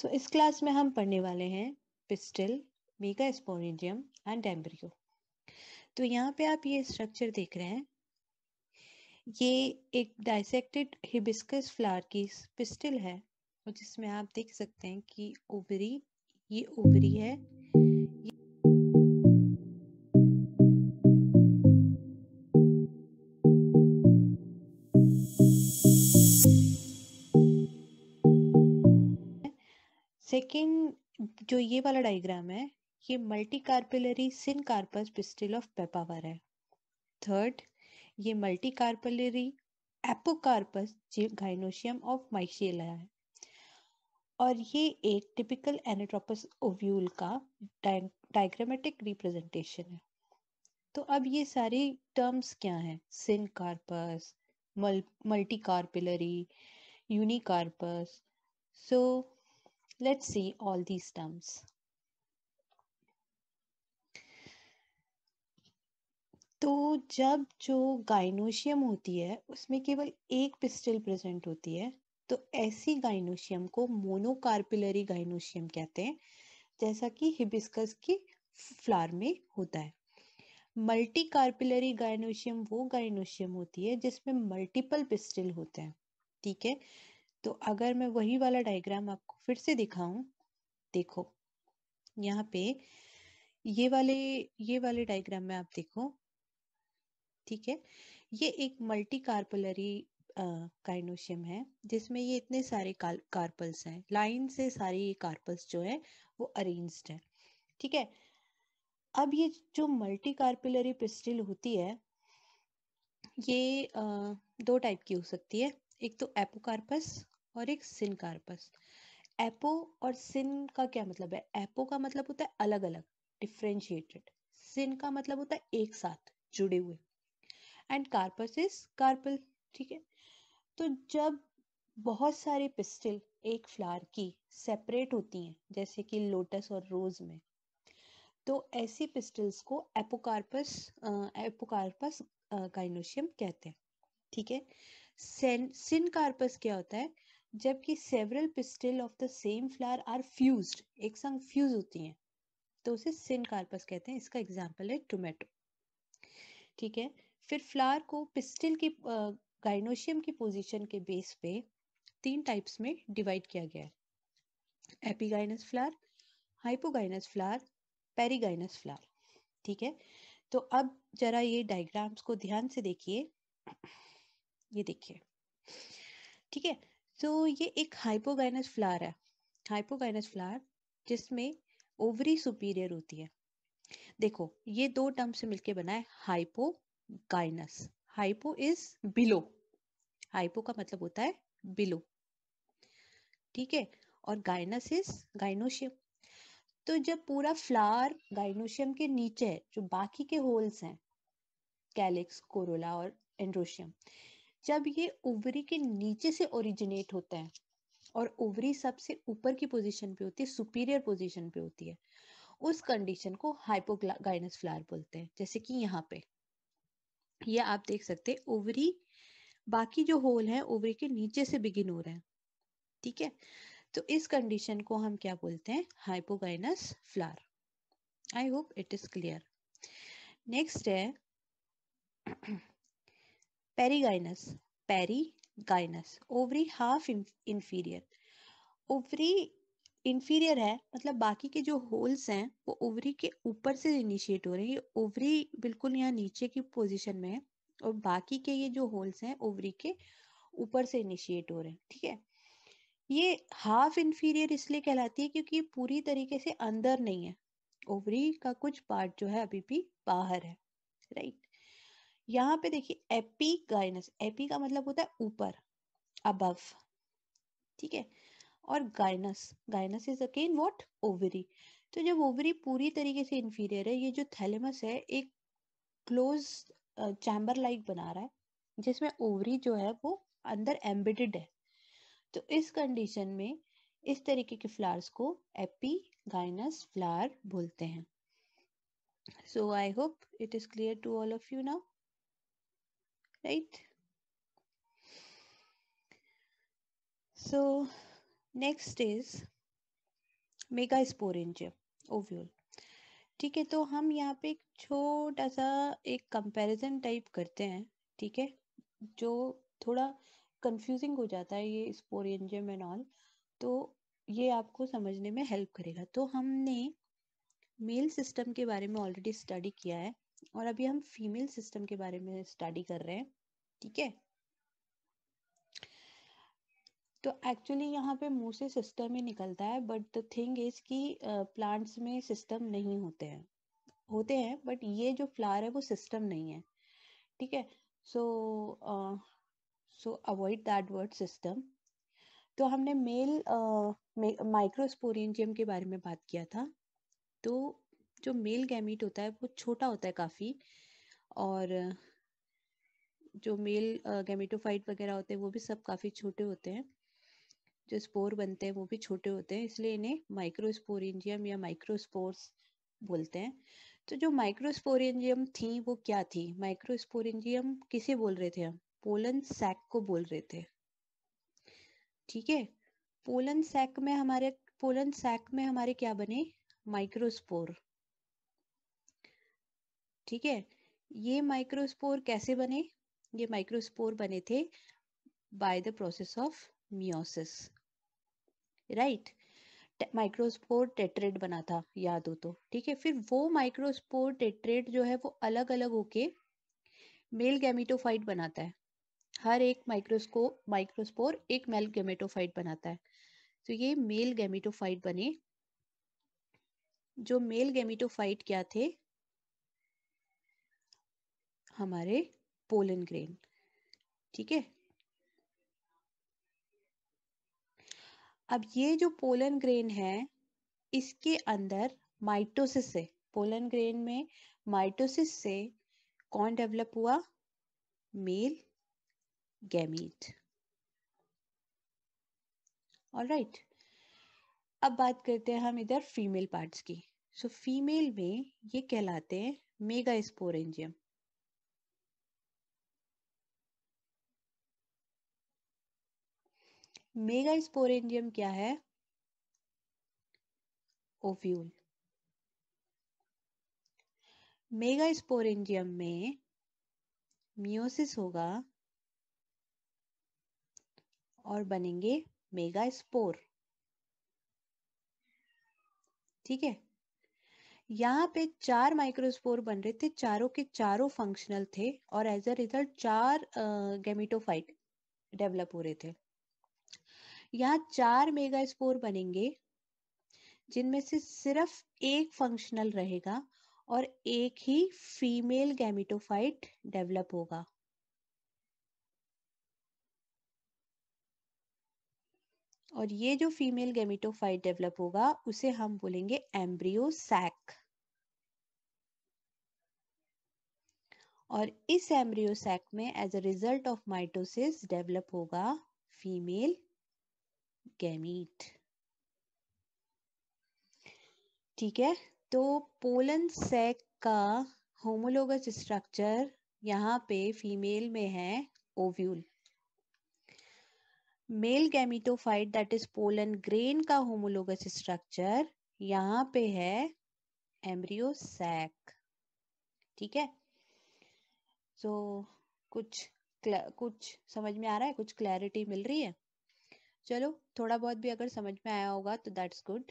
सो so, इस class में हम पढ़ने वाले हैं pistil megasporangium and embryo तो यहाँ पे आप ये स्ट्रक्चर देख रहे हैं ये एक डाइसेक्टेड हिबिस्कस फ्लावर की पिस्टल है और जिसमें आप देख सकते हैं कि ओवरी ये ओवरी है लेकिन जो ये वाला डायग्राम है ये multicarpellary syncarpous pistil of Papaver है थर्ड ये multicarpellary apocarpous gynoecium of Michelia है और ये एक टिपिकल एनेट्रोपस ओव्यूल का डायग्रामेटिक रिप्रेजेंटेशन है तो अब ये सारी टर्म्स क्या हैं syncarpous multicarpellary unicarpous so so, Let's see all these terms. तो जब जो गाइनोशियम होती है उसमें केवल एक पिस्टल प्रेजेंट होती है तो ऐसी गाइनोशियम को मोनोकार्पिलरी गाइनोशियम कहते हैं जैसा कि हिबिस्कस की फ्लावर में होता है मल्टी कार्पिलरी गाइनोशियम वो गाइनोशियम होती है जिसमें मल्टीपल पिस्टल होते हैं ठीक है तो अगर मैं वही वाला डायग्राम आपको फिर से दिखाऊं देखो यहाँ पे ये वाले ये वाले डायग्राम में आप देखो ठीक है ये एक मल्टी कार्पलरी काइनोशियम है जिसमें ये इतने सारे कार्पल्स हैं लाइन से सारे ये कार्पल्स जो है वो अरेंज्ड है ठीक है अब ये जो मल्टी कार्पिलरी पिस्टिल होती है ये आ, दो टाइप की हो सकती है एक तो एपोकार्पस और एक सिनकार्पस एपो और सिन का क्या मतलब है एपो का मतलब होता है अलग अलग डिफ्रेंशिएटेड सिन का मतलब होता है एक साथ जुड़े हुए एंड कार्पस इज कार्पल ठीक है तो जब बहुत सारे पिस्टिल एक फ्लावर की सेपरेट होती हैं जैसे कि लोटस और रोज में तो ऐसी पिस्टल्स को एपोकार्पस एपोकार्पस काइनोशियम कहते हैं ठीक है सिन कार्पस क्या होता है जबकि several pistil of the same flower are fuse एक संग फ्यूज होती हैं तो उसे सिनकार्पस कहते हैं इसका एग्जाम्पल है टोमेटो ठीक है फिर फ्लावर को पिस्टिल की गाइनोशियम की पोजीशन के बेस पे तीन टाइप्स में डिवाइड किया गया है epigynous flower hypogynous flower perigynous flower ठीक है तो अब जरा ये डायग्राम्स को ध्यान से देखिए ये देखिए ठीक है तो ये एक हाइपोगाइनस फ्लावर है हाइपोगाइनस फ्लावर जिसमें ओवरी सुपीरियर होती है देखो ये दो टर्म से मिलके बना है hypogynous hypo is below hypo का मतलब होता है बिलो ठीक है और गाइनस इज गाइनोशियम तो जब पूरा फ्लावर गाइनोशियम के नीचे है जो बाकी के होल्स हैं कैलिक्स कोरोला और एंड्रोशियम जब ये ओवरी के नीचे से ओरिजिनेट होता है और ओवरी सबसे ऊपर की पोजीशन पे होती है सुपीरियर पोजीशन पे होती है उस कंडीशन को हाइपोगाइनस फ्लावर बोलते हैं जैसे कि यहाँ पे यह आप देख सकते हैं ओवरी बाकी जो होल है ओवरी के नीचे से बिगिन हो रहे हैं ठीक है तो इस कंडीशन को हम क्या बोलते हैं hypogynous flower I hope it is clear next है perigynous perigynous ovary half inferior ovary inferior है मतलब बाकी के जो होल्स हैं वो ओवरी के ऊपर से इनिशिएट हो रहे हैं ये ओवरी बिल्कुल यहाँ नीचे की पोजीशन में है और बाकी के ये जो होल्स हैं ओवरी के ऊपर से इनिशिएट हो रहे हैं ठीक है ये हाफ इन्फीरियर इसलिए कहलाती है क्योंकि ये पूरी तरीके से अंदर नहीं है ओवरी का कुछ पार्ट जो है अभी भी बाहर है राइट यहाँ पे देखिए एपी गाइनस एपी का मतलब होता है ऊपर अबव ठीक है और gynous gynous is again what ovary तो जब ओवरी पूरी तरीके से इंफीरियर है ये जो थैलेमस है एक क्लोज चैम्बर लाइक बना रहा है जिसमें ओवरी जो है वो अंदर एम्बेडेड है तो इस कंडीशन में इस तरीके के फ्लावर्स को एपी गाइनस फ्लावर बोलते हैं so I hope it is clear to all of you now right? So next is megasporangium ovule ठीक है तो हम यहाँ पे एक छोटा सा एक कंपैरिजन टाइप करते हैं ठीक है जो थोड़ा कंफ्यूजिंग हो जाता है ये स्पोरेंजियम एंड ऑल तो ये आपको समझने में हेल्प करेगा तो हमने मेल सिस्टम के बारे में ऑलरेडी स्टडी किया है और अभी हम फीमेल सिस्टम के बारे में स्टडी कर रहे हैं ठीक है तो एक्चुअली यहाँ पे मुंह से सिस्टम ही निकलता है बट द थिंग इज कि प्लांट्स में सिस्टम नहीं होते हैं होते हैं बट ये जो फ्लावर है वो सिस्टम नहीं है ठीक है so so avoid that word system तो हमने मेल माइक्रोस्पोरेंजियम के बारे में बात किया था तो जो मेल गैमिट होता है वो छोटा होता है काफ़ी और जो मेल गैमिटोफाइट वगैरह होते हैं वो भी सब काफ़ी छोटे होते हैं जो स्पोर बनते हैं वो भी छोटे होते हैं इसलिए इन्हें माइक्रोस्पोरेंजियम या माइक्रोस्पोर्स बोलते हैं तो जो माइक्रोस्पोरेंजियम थी वो क्या थी माइक्रोस्पोरेंजियम किसे बोल रहे थे हम पोलन सैक को बोल रहे थे ठीक है पोलन सैक में हमारे पोलन सैक में हमारे क्या बने माइक्रोस्पोर ठीक है ये माइक्रोस्पोर कैसे बने ये माइक्रोस्पोर बने थे by the process of meiosis right microspore tetrad बना था याद हो तो ठीक है फिर वो माइक्रोस्पोर टेट्रेड जो है वो अलग अलग होके मेल गैमिटोफाइट बनाता है हर एक माइक्रोस्को माइक्रोस्पोर एक मेल गैमिटोफाइट बनाता है तो ये मेल गैमिटोफाइट बने जो मेल गैमिटोफाइट क्या थे हमारे पोलन ग्रेन ठीक है अब ये जो पोलन ग्रेन है इसके अंदर माइटोसिस से पोलन ग्रेन में माइटोसिस से कौन डेवलप हुआ मेल गैमीट ऑल राइट अब बात करते हैं हम इधर फीमेल पार्ट्स की सो so, फीमेल में ये कहलाते हैं मेगा स्पोरेंजियम मेगा स्पोरेंजियम क्या है ओव्यूल मेगा स्पोरेंजियम में मियोसिस होगा और बनेंगे मेगा स्पोर ठीक है यहाँ पे चार माइक्रोस्पोर बन रहे थे चारों के चारों फंक्शनल थे और एज अ रिजल्ट चार गेमिटोफाइट डेवलप हो रहे थे यहाँ चार मेगा स्पोर बनेंगे जिनमें से सिर्फ एक फंक्शनल रहेगा और एक ही फीमेल गैमिटोफाइट डेवलप होगा और ये जो फीमेल गैमिटोफाइट डेवलप होगा उसे हम बोलेंगे एम्ब्रियो सैक और इस एम्ब्रियो सैक में as a result of mitosis develop होगा फीमेल गैमीट ठीक है तो पोलन सेक का होमोलोगस स्ट्रक्चर यहाँ पे फीमेल में है ovule male gametophyte that is pollen grain का होमोलोगस स्ट्रक्चर यहाँ पे है एम्ब्रियो सैक ठीक है सो so, कुछ कुछ समझ में आ रहा है कुछ क्लैरिटी मिल रही है चलो थोड़ा बहुत भी अगर समझ में आया होगा तो दैट्स गुड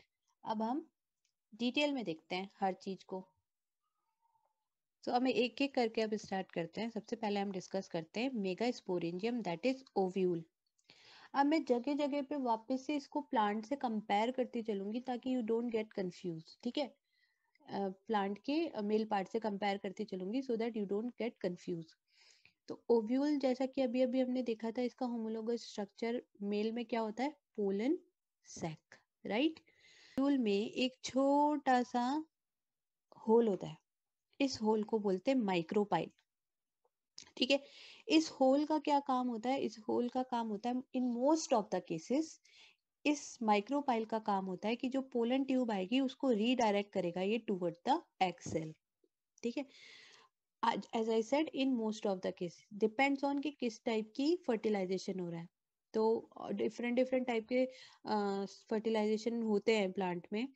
अब हम डिटेल में देखते हैं हर चीज को तो so, हमें एक एक करके अब स्टार्ट करते हैं सबसे पहले हम डिस्कस करते हैं megasporangium that is ovule अब मैं जगह जगह पे वापस से इसको प्लांट से कंपेयर करती चलूंगी ताकि यू डोंट गेट कंफ्यूज ठीक है प्लांट के मेल पार्ट से कंपेयर करती चलूंगी so that you don't get confuse तो ओव्यूल जैसा कि अभी अभी हमने देखा था इसका होमोलोग स्ट्रक्चर मेल में क्या होता है पोलन सेक राइट ओव्यूल में एक छोटा सा होल होता है इस होल को बोलते हैं माइक्रोपाइल ठीक है इस होल का क्या काम होता है इस होल का काम होता है in most of the cases इस माइक्रोपाइल का काम होता है कि जो पोलन ट्यूब आएगी उसको रीडायरेक्ट करेगा ये टूवर्ड द एक्सेल ठीक है as I said in most of the case depends on कि किस टाइप की फर्टिलाइजेशन हो रहा है तो डिफरेंट डिफरेंट टाइप के फर्टिलाइजेशन uh, होते हैं प्लांट में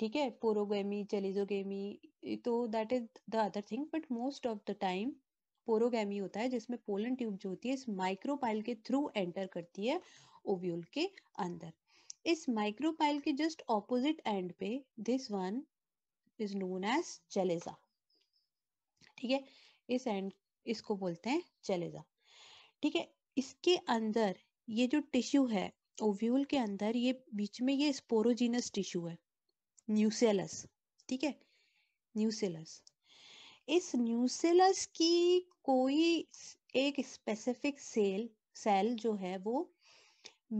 ठीक है पोरोगेमी चेलिजोगेमी तो that is the other thing but most of the time porogamy होता है जिसमें पोलन ट्यूब जो होती है इस माइक्रोपाइल के थ्रू एंटर करती है ओव्यूल के अंदर इस माइक्रोपाइल के जस्ट ऑपोजिट एंड पे this one is known as chalaza ठीक है इस एंड इसको बोलते हैं चलेजा ठीक है इसके अंदर ये जो टिश्यू है ओव्यूल के अंदर ये बीच में ये स्पोरोजीनस टिश्यू है न्यूसेलस ठीक है न्यूसेलस इस न्यूसेलस की कोई एक स्पेसिफिक सेल सेल जो है वो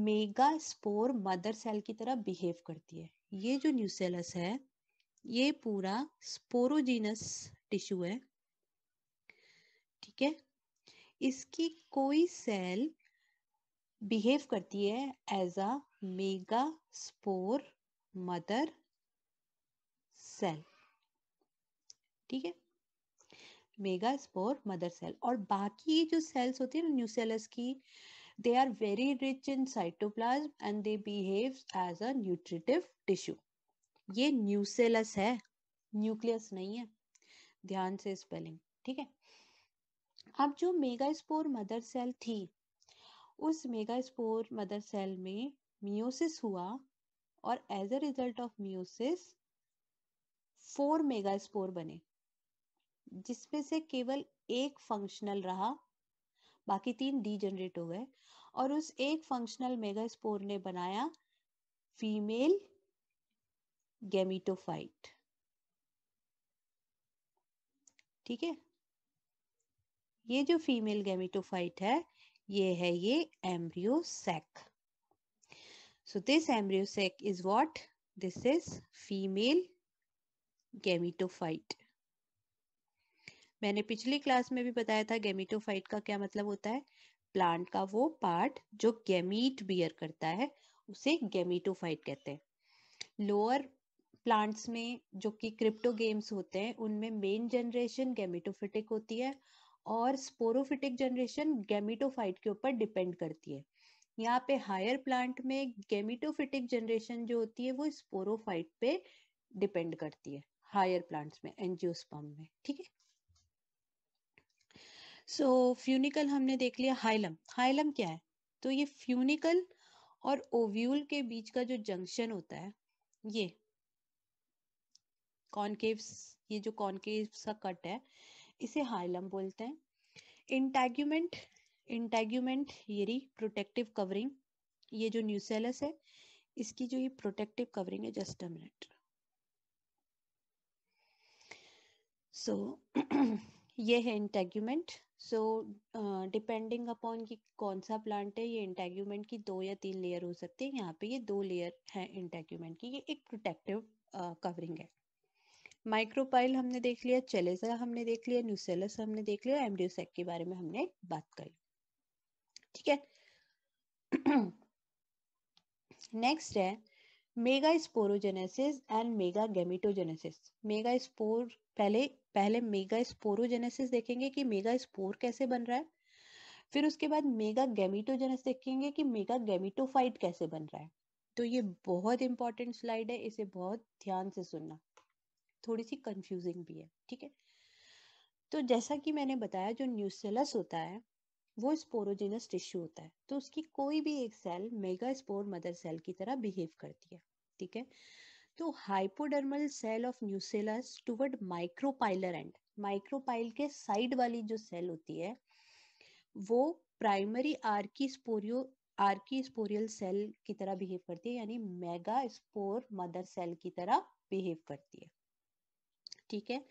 मेगा स्पोर मदर सेल की तरह बिहेव करती है ये जो न्यूसेलस है ये पूरा स्पोरोजीनस टिश्यू है ठीक है इसकी कोई सेल बिहेव करती है as a megaspore mother cell ठीक है मेगा स्पोर मदर सेल और बाकी जो सेल्स होती है ना न्यूसेलस की they are very rich in cytoplasm and they behave as a nutritive tissue ये न्यूसेलस है न्यूक्लियस नहीं है ध्यान से स्पेलिंग ठीक है अब जो मेगा स्पोर मदर सेल थी उस मेगा स्पोर मदर सेल में मियोसिस हुआ और as a result of meiosis four megaspore बने जिसमें से केवल एक फंक्शनल रहा बाकी तीन डी जनरेट हो गए और उस एक फंक्शनल मेगा स्पोर ने बनाया फीमेल गेमिटोफाइट ठीक है ये जो फीमेल गैमिटोफाइट है ये है ये embryo sac so this embryo sac is what this is female gametophyte मैंने पिछली क्लास में भी बताया था गैमिटोफाइट का क्या मतलब होता है प्लांट का वो पार्ट जो गैमीट बियर करता है उसे गैमिटोफाइट कहते हैं लोअर प्लांट्स में जो कि क्रिप्टोगेम्स होते हैं उनमें मेन जनरेशन गैमिटोफिटिक होती है और स्पोरोफिटिक जनरेशन गैमिटोफाइट के ऊपर डिपेंड करती है यहाँ पे हायर प्लांट में गेमिटोफिटिक जनरेशन जो होती है वो स्पोरोफाइट पे डिपेंड करती है हायर प्लांट्स में एंजियोस्पर्म में ठीक है सो फ्यूनिकल हमने देख लिया हाइलम हाइलम क्या है तो ये फ्यूनिकल और ओव्यूल के बीच का जो जंक्शन होता है ये कॉनकेव्स ये जो कॉनकेव्स का कट है इसे हाइलम बोलते हैं इंटैग्यूमेंट इंटैग्यूमेंट येरी प्रोटेक्टिव कवरिंग ये जो न्यूसेलस है इसकी जो ये प्रोटेक्टिव कवरिंग है जस्ट अ मिनट सो ये है इंटैग्यूमेंट सो डिपेंडिंग अपॉन कि कौन सा प्लांट है ये इंटैग्यूमेंट की दो या तीन लेयर हो सकती है यहाँ पे ये दो लेयर है इंटैग्यूमेंट की ये एक प्रोटेक्टिव कवरिंग uh, है माइक्रोपाइल हमने देख लिया चेलेजा हमने देख लिया न्यूसेलस हमने देख लिया एमडियोसेक के बारे में हमने बात कर ली ठीक है नेक्स्ट है megasporogenesis and megagametogenesis megaspore पहले पहले मेगा स्पोरोजेनेसिस देखेंगे कि मेगा स्पोर कैसे बन रहा है फिर उसके बाद मेगा गेमिटोजेनेसिस देखेंगे कि मेगा गेमिटोफाइट कैसे बन रहा है तो ये बहुत इंपॉर्टेंट स्लाइड है इसे बहुत ध्यान से सुनना थोड़ी सी कंफ्यूजिंग भी है ठीक है तो जैसा कि मैंने बताया जो न्यूसेलस होता है वो स्पोरोजिनस टिश्यू होता है तो उसकी कोई भी एक cell megaspore mother cell की तरह बिहेव करती है ठीक है तो hypodermal cell of nucellus toward micropylar end micropyle के साइड वाली जो सेल होती है वो primary archesporial archesporial cell की तरह बिहेव करती है यानी मेगा स्पोर मदर सेल की तरह बिहेव करती है ठीक है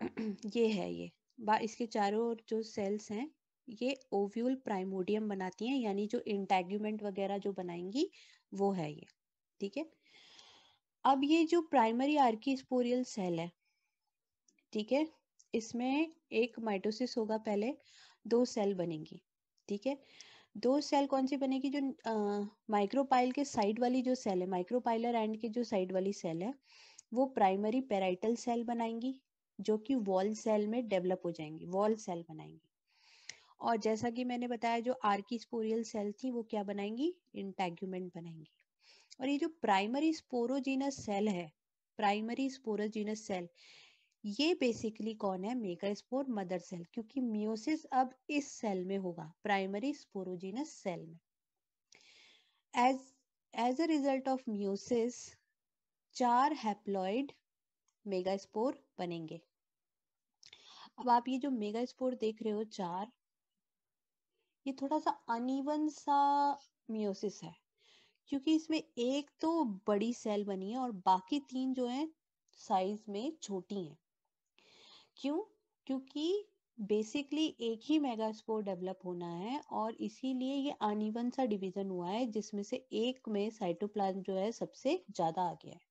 ये है ये बा इसके चारों जो सेल्स हैं ये ओव्यूल प्राइमोडियम बनाती हैं यानी जो इंटेग्यूमेंट वगैरह जो बनाएंगी वो है ये ठीक है अब ये जो प्राइमरी आर्की स्पोरियल सेल है ठीक है इसमें एक माइटोसिस होगा पहले दो सेल बनेगी ठीक है दो सेल कौन सी बनेगी जो माइक्रोपाइल के साइड वाली जो सेल है माइक्रोपाइलर एंड के जो साइड वाली सेल है वो प्राइमरी पेराइटल सेल बनाएंगी जो कि वॉल सेल में डेवलप हो जाएंगी वॉल सेल बनाएंगी और जैसा कि मैंने बताया जो आर्की स्पोरियल सेल थी वो क्या बनाएंगी इंटेग्यूमेंट बनाएंगी और ये जो प्राइमरी स्पोरोजीनस सेल है प्राइमरी स्पोरोजीनस सेल ये बेसिकली कौन है मेगा स्पोर मदर सेल क्योंकि मियोसिस अब इस सेल में होगा प्राइमरी स्पोरोजीनस सेल में as as a result of meiosis चार हैप्लॉइड स्पोर बनेंगे अब आप ये जो मेगा स्पोर देख रहे हो चार ये थोड़ा सा अनइवन सा मियोसिस है क्योंकि इसमें एक तो बड़ी सेल बनी है और बाकी तीन जो है साइज में छोटी हैं क्यों क्योंकि बेसिकली एक ही मेगा स्पोर डेवलप होना है और इसीलिए ये अनइवन सा डिवीजन हुआ है जिसमें से एक में साइटोप्लाज्म जो है सबसे ज्यादा आ गया है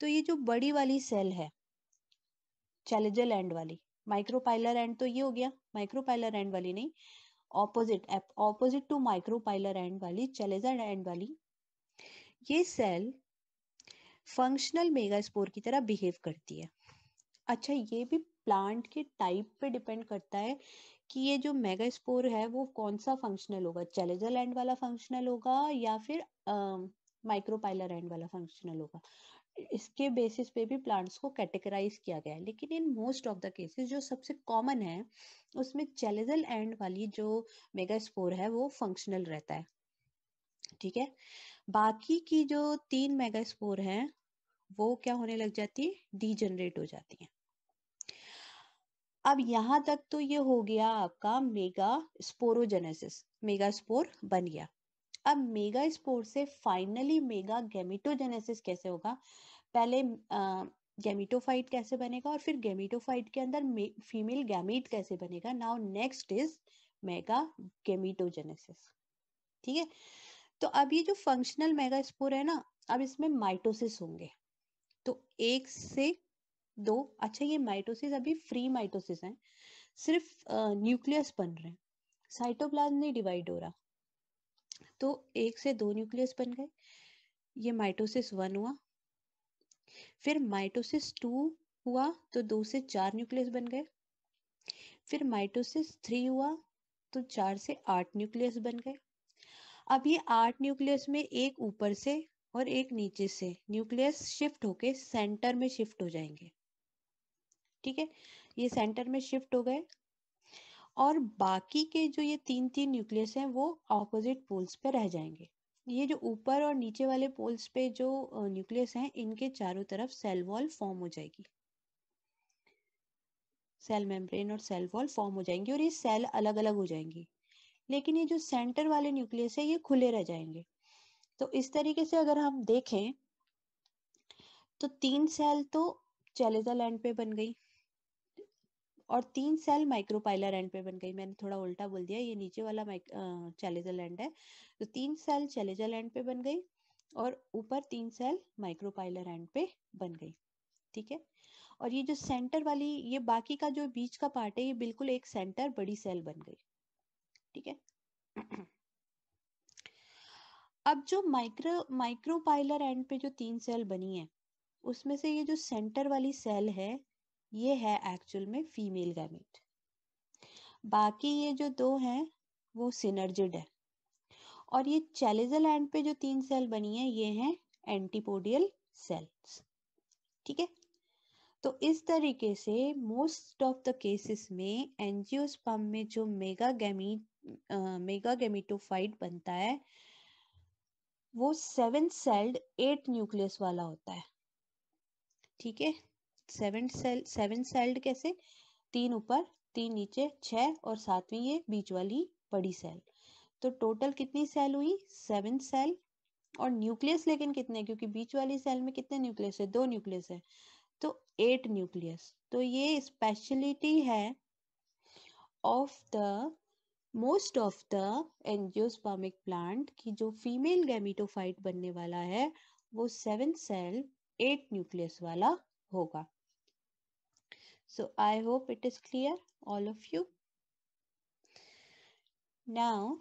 तो ये जो बड़ी वाली सेल है चैलेजल एंड वाली माइक्रोपाइलर एंड तो ये हो गया माइक्रोपाइलर एंड वाली नहीं opposite opposite to micropylar end वाली चैलेजल एंड वाली ये सेल फंक्शनल मेगास्पोर की तरह बिहेव करती है अच्छा ये भी प्लांट के टाइप पे डिपेंड करता है कि ये जो मेगास्पोर है वो कौन सा फंक्शनल होगा चैलेजल एंड वाला फंक्शनल होगा या फिर माइक्रोपाइलर एंड वाला फंक्शनल होगा इसके बेसिस पे भी प्लांट्स को कैटेगराइज किया गया है लेकिन in most of the cases जो सबसे कॉमन है उसमें चैलेजल एंड वाली जो स्पोर है वो फंक्शनल रहता है ठीक है बाकी की जो तीन मेगा स्पोर है वो क्या होने लग जाती है डीजनरेट हो जाती है अब यहां तक तो ये हो गया आपका मेगा स्पोरोजेनेसिस मेगा स्पोर बन गया अब मेगा स्पोर से फाइनली मेगा गेमिटोजेनेसिस कैसे होगा पहले गेमिटोफाइट कैसे बनेगा और फिर गेमिटोफाइट के अंदर फीमेल गैमिट कैसे बनेगा now next is megagametogenesis ठीक है तो अब ये जो फंक्शनल मेगा स्पोर है ना अब इसमें माइटोसिस होंगे तो एक से दो अच्छा ये माइटोसिस अभी फ्री माइटोसिस है सिर्फ न्यूक्लियस बन रहे हैं साइटोप्लाज्म नहीं डिवाइड हो रहा तो एक से दो न्यूक्लियस बन गए ये माइटोसिस वन हुआ फिर माइटोसिस टू हुआ तो दो से चार न्यूक्लियस बन गए फिर माइटोसिस थ्री हुआ तो चार से आठ न्यूक्लियस बन गए अब ये आठ न्यूक्लियस में एक ऊपर से और एक नीचे से न्यूक्लियस शिफ्ट होके सेंटर में शिफ्ट हो जाएंगे ठीक है ये सेंटर में शिफ्ट हो गए और बाकी के जो ये तीन तीन न्यूक्लियस हैं वो ऑपोजिट पोल्स पे रह जाएंगे ये जो ऊपर और नीचे वाले पोल्स पे जो न्यूक्लियस हैं इनके चारों तरफ सेल वॉल फॉर्म हो जाएगी सेल मेम्ब्रेन और सेल वॉल फॉर्म हो जाएंगी और ये सेल अलग अलग हो जाएंगी लेकिन ये जो सेंटर वाले न्यूक्लियस है ये खुले रह जाएंगे तो इस तरीके से अगर हम देखें तो तीन सेल तो चैलेजा लैंड पे बन गई और तीन सेल माइक्रोपाइलर एंड पे बन गई मैंने थोड़ा उल्टा बोल दिया ये नीचे वाला चैलेजल एंड है तो तीन सेल चैलेजल एंड पे बन गई और ऊपर तीन सेल माइक्रोपाइलर एंड पे बन गई ठीक है और ये जो सेंटर वाली ये बाकी का जो बीच का पार्ट है ये बिल्कुल एक सेंटर बड़ी सेल बन गई ठीक है अब जो माइक्रो माइक्रोपाइलर एंड पे जो तीन सेल बनी है उसमें से ये जो सेंटर वाली सेल है ये है एक्चुअल में फीमेल गैमेट बाकी ये जो दो हैं वो सिनर्जिड है और ये चैलेजल एंड पे जो तीन सेल बनी है ये हैं एंटीपोडियल सेल्स ठीक है तो इस तरीके से मोस्ट ऑफ द केसेस में एंजियोस्पम में जो मेगा गैमीट मेगा गैमिटोफाइट बनता है वो सेवन सेल्ड एट न्यूक्लियस वाला होता है ठीक है सेवन सेल सेवन सेल्ड कैसे तीन ऊपर तीन नीचे छः और सातवीं ये बीच वाली बड़ी सेल तो टोटल कितनी सेल हुई सेवन सेल और न्यूक्लियस लेकिन कितने क्योंकि बीच वाली सेल में कितने न्यूक्लियस है दो न्यूक्लियस है तो एट न्यूक्लियस तो ये स्पेशलिटी है of the most of the angiospermic plant की जो फीमेल गैमिटोफाइट बनने वाला है वो सेवन सेल एट न्यूक्लियस वाला होगा So I hope it is clear, all of you. Now,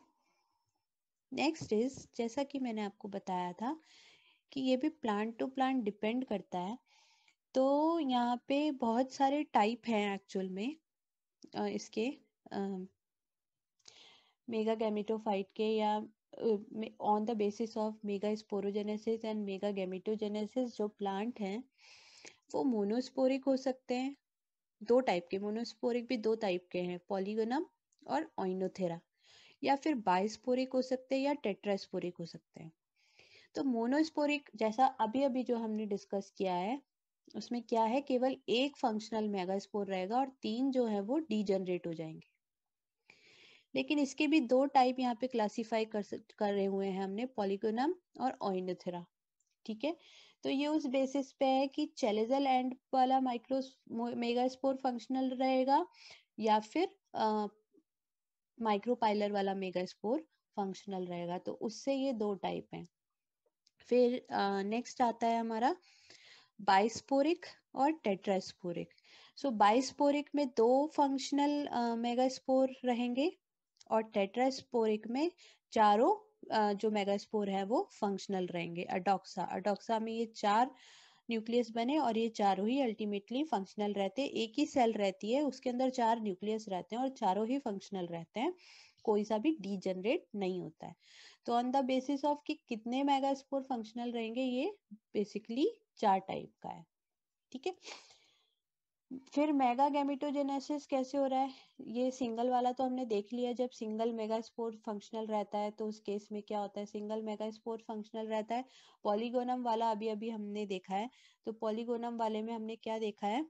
jaisa ki जैसा aapko मैंने आपको बताया था कि ये भी प्लांट टू प्लांट डिपेंड करता है तो यहाँ पे बहुत सारे टाइप mein एक्चुअल में इसके मेगा gametophyte के या on the basis of megasporogenesis and megagametogenesis जो प्लांट हैं वो मोनोस्पोरिक हो सकते हैं दो टाइप के मोनोस्पोरिक भी दो टाइप के हैं पॉलीगोनम और ऑइनोथेरा या फिर बाइस्पोरिक हो सकते हैं या टेट्रास्पोरिक हो सकते हैं तो मोनोस्पोरिक जैसा अभी अभी जो हमने डिस्कस किया है उसमें क्या है केवल एक फंक्शनल मेगास्पोर रहेगा और तीन जो है वो डीजनरेट हो जाएंगे लेकिन इसके भी दो टाइप यहाँ पे क्लासिफाई कर कर रहे हुए हैं हमने पॉलीगोनम और ऑइनोथेरा ठीक है तो ये उस बेसिस पे है कि चेलेजल एंड वाला माइक्रो मेगास्पोर फंक्शनल रहेगा या फिर माइक्रोपाइलर वाला मेगास्पोर फंक्शनल रहेगा तो उससे ये दो टाइप हैं फिर नेक्स्ट आता है हमारा बाइस्पोरिक और टेट्रास्पोरिक सो so, बाइस्पोरिक में दो फंक्शनल मेगास्पोर uh, रहेंगे और टेट्रास्पोरिक में चारों जो मेगास्पोर है वो फंक्शनल रहेंगे अडोक्सा अडोक्सा में ये चार न्यूक्लियस बने और ये चारों ही अल्टीमेटली फंक्शनल रहते हैं एक ही सेल रहती है उसके अंदर चार न्यूक्लियस रहते हैं और चारों ही फंक्शनल रहते हैं कोई सा भी डीजनरेट नहीं होता है तो ऑन द बेसिस ऑफ कि कितने मेगास्पोर फंक्शनल रहेंगे ये बेसिकली चार टाइप का है ठीक है फिर मेगा गैमिटोजेनेसिस कैसे हो रहा है ये सिंगल वाला तो हमने देख लिया जब सिंगल मेगा स्पोर फंक्शनल रहता है तो उस केस में क्या होता है सिंगल मेगा स्पोर फंक्शनल रहता है पॉलीगोनम वाला अभी अभी हमने देखा है तो पॉलीगोनम वाले में हमने क्या देखा है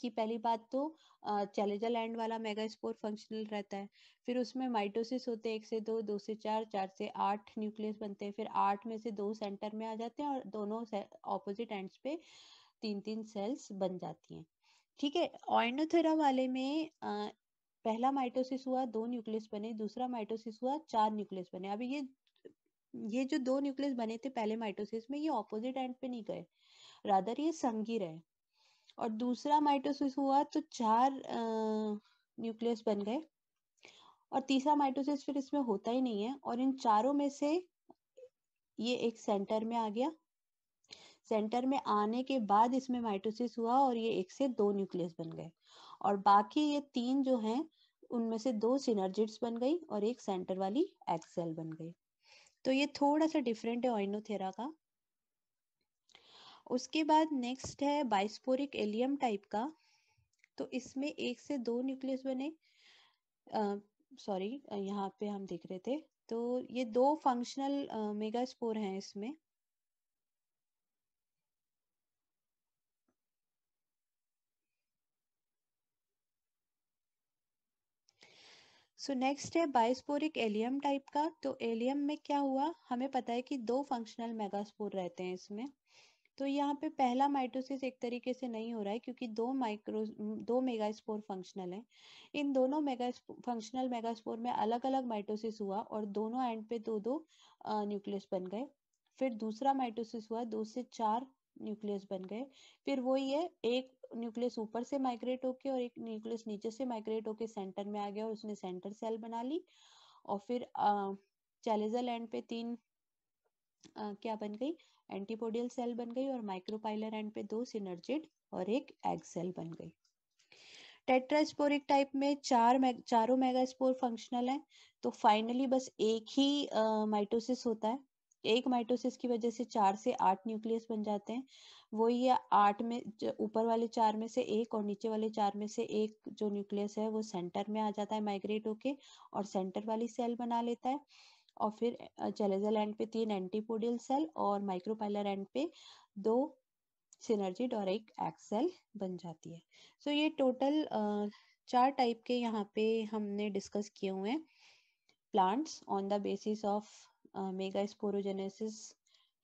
कि पहली बात तो चैलेजर लैंड वाला मेगा स्पोर फंक्शनल रहता है फिर उसमें माइटोसिस होते हैं एक से दो दो से चार चार से आठ न्यूक्लियस बनते हैं फिर आठ में से दो सेंटर में आ जाते हैं और दोनों ऑपोजिट एंड्स पे तीन तीन सेल्स बन जाती हैं ठीक है ऑर्नोथेरा वाले में आ, पहला माइटोसिस हुआ दो न्यूक्लियस बने दूसरा माइटोसिस हुआ चार न्यूक्लियस बने अभी ये ये जो दो न्यूक्लियस बने थे पहले माइटोसिस में ये ऑपोजिट एंड पे नहीं गए रादर ये संगी रहे और दूसरा माइटोसिस हुआ तो चार न्यूक्लियस बन गए और तीसरा माइटोसिस फिर इसमें होता ही नहीं है और इन चारों में से ये एक सेंटर में आ गया सेंटर में आने के बाद इसमें माइटोसिस हुआ और ये एक से दो न्यूक्लियस बन गए और बाकी ये तीन जो हैं उनमें से दो सिनर्जिट्स बन गई और एक सेंटर वाली एक्सेल बन गई तो ये थोड़ा सा डिफरेंट है ऑइनोथेरा का उसके बाद नेक्स्ट है बाइस्पोरिक एलियम टाइप का तो इसमें एक से दो न्यूक्लियस बने सॉरी यहाँ पे हम देख रहे थे तो ये दो फंक्शनल मेगा स्पोर हैं इसमें सो नेक्स्ट है बायोस्पोरिक एलियम टाइप का तो एलियम में क्या हुआ हमें पता है कि दो फंक्शनल मेगास्पोर रहते हैं इसमें तो यहाँ पे पहला माइटोसिस एक तरीके से नहीं हो रहा है क्योंकि दो माइक्रो दो मेगास्पोर फंक्शनल है इन दोनों मेगा फंक्शनल मेगास्पोर में अलग अलग माइटोसिस हुआ और दोनों एंड पे दो दो न्यूक्लियस बन गए फिर दूसरा माइटोसिस हुआ दो से चार न्यूक्लियस बन गए फिर वही है एक न्यूक्लियस ऊपर से माइग्रेट होके और एक न्यूक्लियस नीचे से माइग्रेट होके सेंटर में आ गया और उसने सेंटर सेल बना ली और फिर चैलेजल एंड पे तीन आ, क्या बन गई एंटीपोडियल सेल बन गई और माइक्रोपाइलर एंड पे दो सिनर्जिड और एक एग सेल बन गई टेट्रास्पोरिक टाइप में चार मैग, चारों मेगास्पोर फंक्शनल हैं तो फाइनली बस एक ही माइटोसिस होता है एक माइटोसिस की वजह से चार से आठ न्यूक्लियस बन जाते हैं वो ये आठ में ऊपर वाले चार में से एक और नीचे वाले चार में से एक जो न्यूक्लियस है वो सेंटर में आ जाता है माइग्रेट होके और सेंटर वाली सेल बना लेता है और फिर चलेजल एंड पे तीन एंटीपोडियल सेल और माइक्रोपाइलर एंड पे दो सिनर्जी और एक एक्सेल बन जाती है सो so, ये टोटल चार टाइप के यहाँ पे हमने डिस्कस किए हुए हैं plants on the basis of megasporogenesis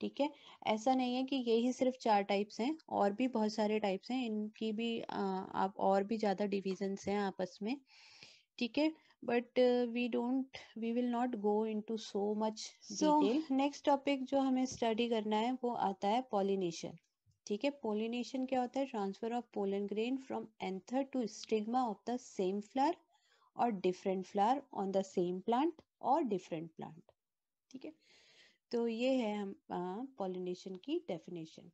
ठीक है ऐसा नहीं है कि यही सिर्फ चार टाइप्स हैं और भी बहुत सारे टाइप्स हैं इनकी भी आप और भी ज़्यादा डिविजन्स हैं आपस में ठीक है but we don't we will not go into so much so next topic जो हमें स्टडी करना है वो आता है पॉलिनेशन ठीक है पोलिनेशन क्या होता है transfer of pollen grain from anther to stigma of the same flower और different flower on the same plant और डिफरेंट प्लांट ठीक है तो ये है हम पॉलिनेशन की डेफिनेशन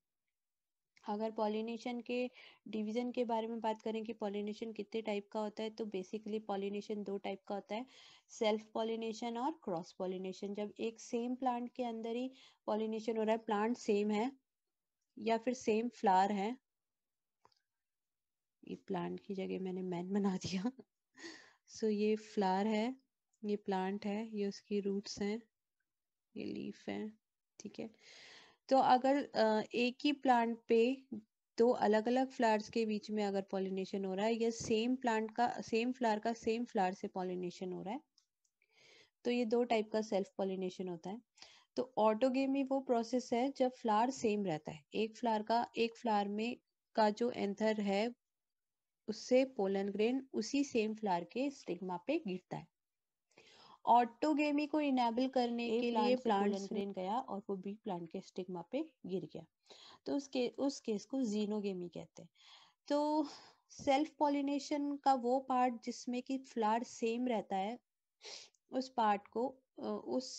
अगर पॉलिनेशन के डिवीजन के बारे में बात करें कि पॉलिनेशन कितने टाइप का होता है तो बेसिकली पॉलिनेशन दो टाइप का होता है सेल्फ पॉलिनेशन और क्रॉस पॉलिनेशन जब एक सेम प्लांट के अंदर ही पॉलिनेशन हो रहा है प्लांट सेम है या फिर सेम फ्लावर है ये प्लांट की जगह मैंने मैन बना दिया सो so, ये फ्लावर है ये प्लांट है ये उसकी रूट्स हैं ये लीफ है ठीक है तो अगर एक ही प्लांट पे दो अलग अलग फ्लावर्स के बीच में अगर पॉलिनेशन हो रहा है या सेम प्लांट का सेम फ्लावर का सेम फ्लावर से पॉलिनेशन हो रहा है तो ये दो टाइप का सेल्फ पॉलिनेशन होता है तो ऑटोगेमी वो प्रोसेस है जब फ्लावर सेम रहता है एक फ्लावर का एक फ्लावर में का जो एंथर है उससे पोलन ग्रेन उसी सेम फ्लावर के स्टिग्मा पे गिरता है ऑटोगेमी को इनेबल करने के लिए प्लांट ग्रेन गया और वो बी प्लांट के स्टिग्मा पे गिर गया तो उसके उस केस को जीनोगेमी कहते हैं तो सेल्फ पॉलिनेशन का वो पार्ट जिसमें कि फ्लावर सेम रहता है उस पार्ट को उस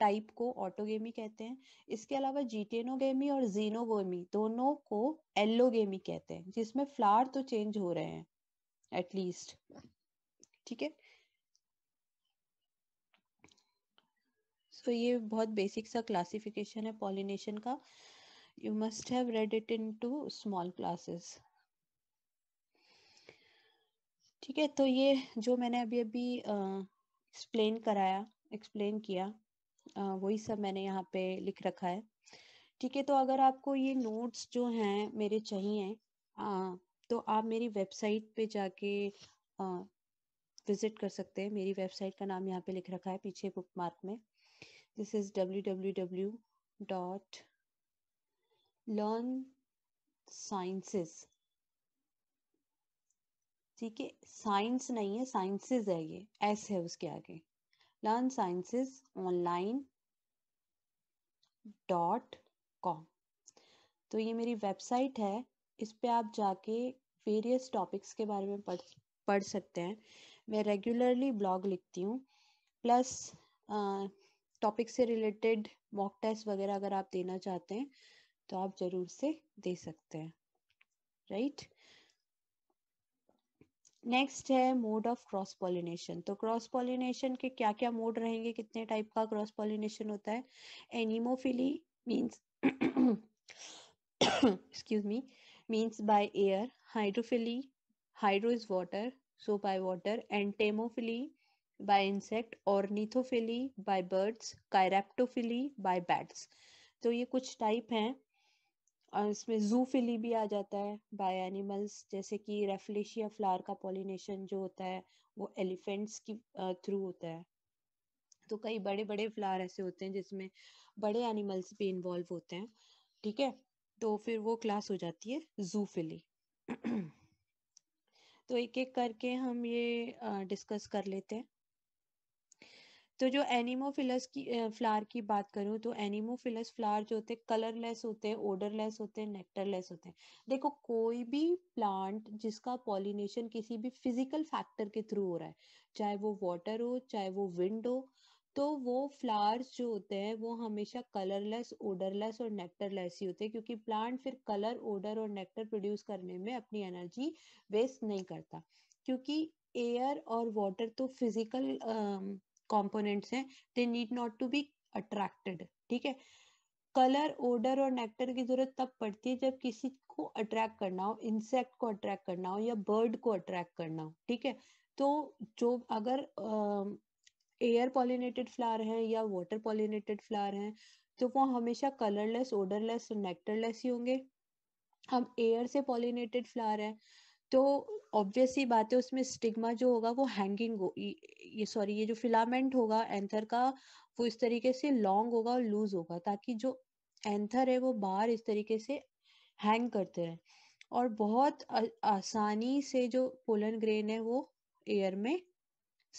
टाइप को ऑटोगेमी कहते हैं इसके अलावा जीटेनोगेमी और जीनोगेमी दोनों को एल्लोगेमी कहते हैं जिसमें फ्लावर तो चेंज हो रहे हैं एटलीस्ट ठीक है सो तो ये बहुत बेसिक सा क्लासिफिकेशन है पॉलिनेशन का you must have read it in two small classes ठीक है तो ये जो मैंने अभी अभी एक्सप्लेन कराया एक्सप्लेन किया वही सब मैंने यहाँ पे लिख रखा है ठीक है तो अगर आपको ये नोट्स जो हैं मेरे चाहिए आ, तो आप मेरी वेबसाइट पे जाके आ, विजिट कर सकते हैं मेरी वेबसाइट का नाम यहाँ पे लिख रखा है पीछे बुक मार्क में This is www.learnsciences. ठीक है साइंस नहीं है साइंसेस है ये एस है उसके आगे learn sciences online dot com तो ये मेरी वेबसाइट है इस पे आप जाके वेरियस टॉपिक्स के बारे में पढ़ पढ़ सकते हैं मैं रेगुलरली ब्लॉग लिखती हूँ प्लस टॉपिक से रिलेटेड मॉक टेस्ट वगैरह अगर आप देना चाहते हैं तो आप जरूर से दे सकते हैं राइट right? नेक्स्ट है मोड ऑफ क्रॉस पॉलिनेशन तो क्रॉस पॉलिनेशन के क्या क्या मोड रहेंगे कितने टाइप का क्रॉस पॉलिनेशन होता है anemophily means excuse me means by air hydrophily hydro is water so by water and by insect ornithophily by birds chiropterophily by bats तो ये कुछ टाइप हैं और इसमें जूफिली भी आ जाता है बाय एनिमल्स जैसे कि रेफलेशिया फ्लावर का पॉलिनेशन जो होता है वो एलिफेंट्स की थ्रू होता है तो कई बड़े बड़े फ्लावर ऐसे होते हैं जिसमें बड़े एनिमल्स भी इन्वॉल्व होते हैं ठीक है तो फिर वो क्लास हो जाती है जूफिली तो एक एक करके हम ये डिस्कस कर लेते हैं तो जो एनिमोफिलस की फ्लावर की बात करूँ तो एनिमोफिलस फ्लावर जो होते हैं कलरलेस होते हैं ओडरलेस होते हैं नेक्टरलेस होते हैं देखो कोई भी प्लांट जिसका पॉलिनेशन किसी भी फिजिकल फैक्टर के थ्रू हो रहा है चाहे वो वाटर हो चाहे वो विंड हो तो वो फ्लावर्स जो होते हैं वो हमेशा कलरलेस ओडरलेस और नेक्टरलेस ही होते हैं क्योंकि प्लांट फिर कलर ओडर और नेक्टर प्रोड्यूस करने में अपनी एनर्जी वेस्ट नहीं करता क्योंकि एयर और वाटर तो फिजिकल कॉम्पोनेंट्स हैं they need not to be attracted ठीक है कलर ओडर और नेक्टर की जरूरत तब पड़ती है जब किसी को अट्रैक्ट करना हो इंसेक्ट को अट्रैक्ट करना हो या बर्ड को अट्रैक्ट करना हो ठीक है तो जो अगर एयर पॉलिनेटेड फ्लावर है या वाटर पॉलिनेटेड फ्लावर है तो वो हमेशा कलरलेस ओडरलेस और नेक्टरलेस ही होंगे हम एयर से पॉलिनेटेड फ्लावर है तो ऑब्वियस ही बात है उसमें स्टिग्मा जो होगा वो हैंगिंग हो ये सॉरी ये जो फिलामेंट होगा एंथर का वो इस तरीके से लॉन्ग होगा और लूज होगा ताकि जो एंथर है वो बाहर इस तरीके से हैंग करते रहे और बहुत आ, आसानी से जो पोलन ग्रेन है वो एयर में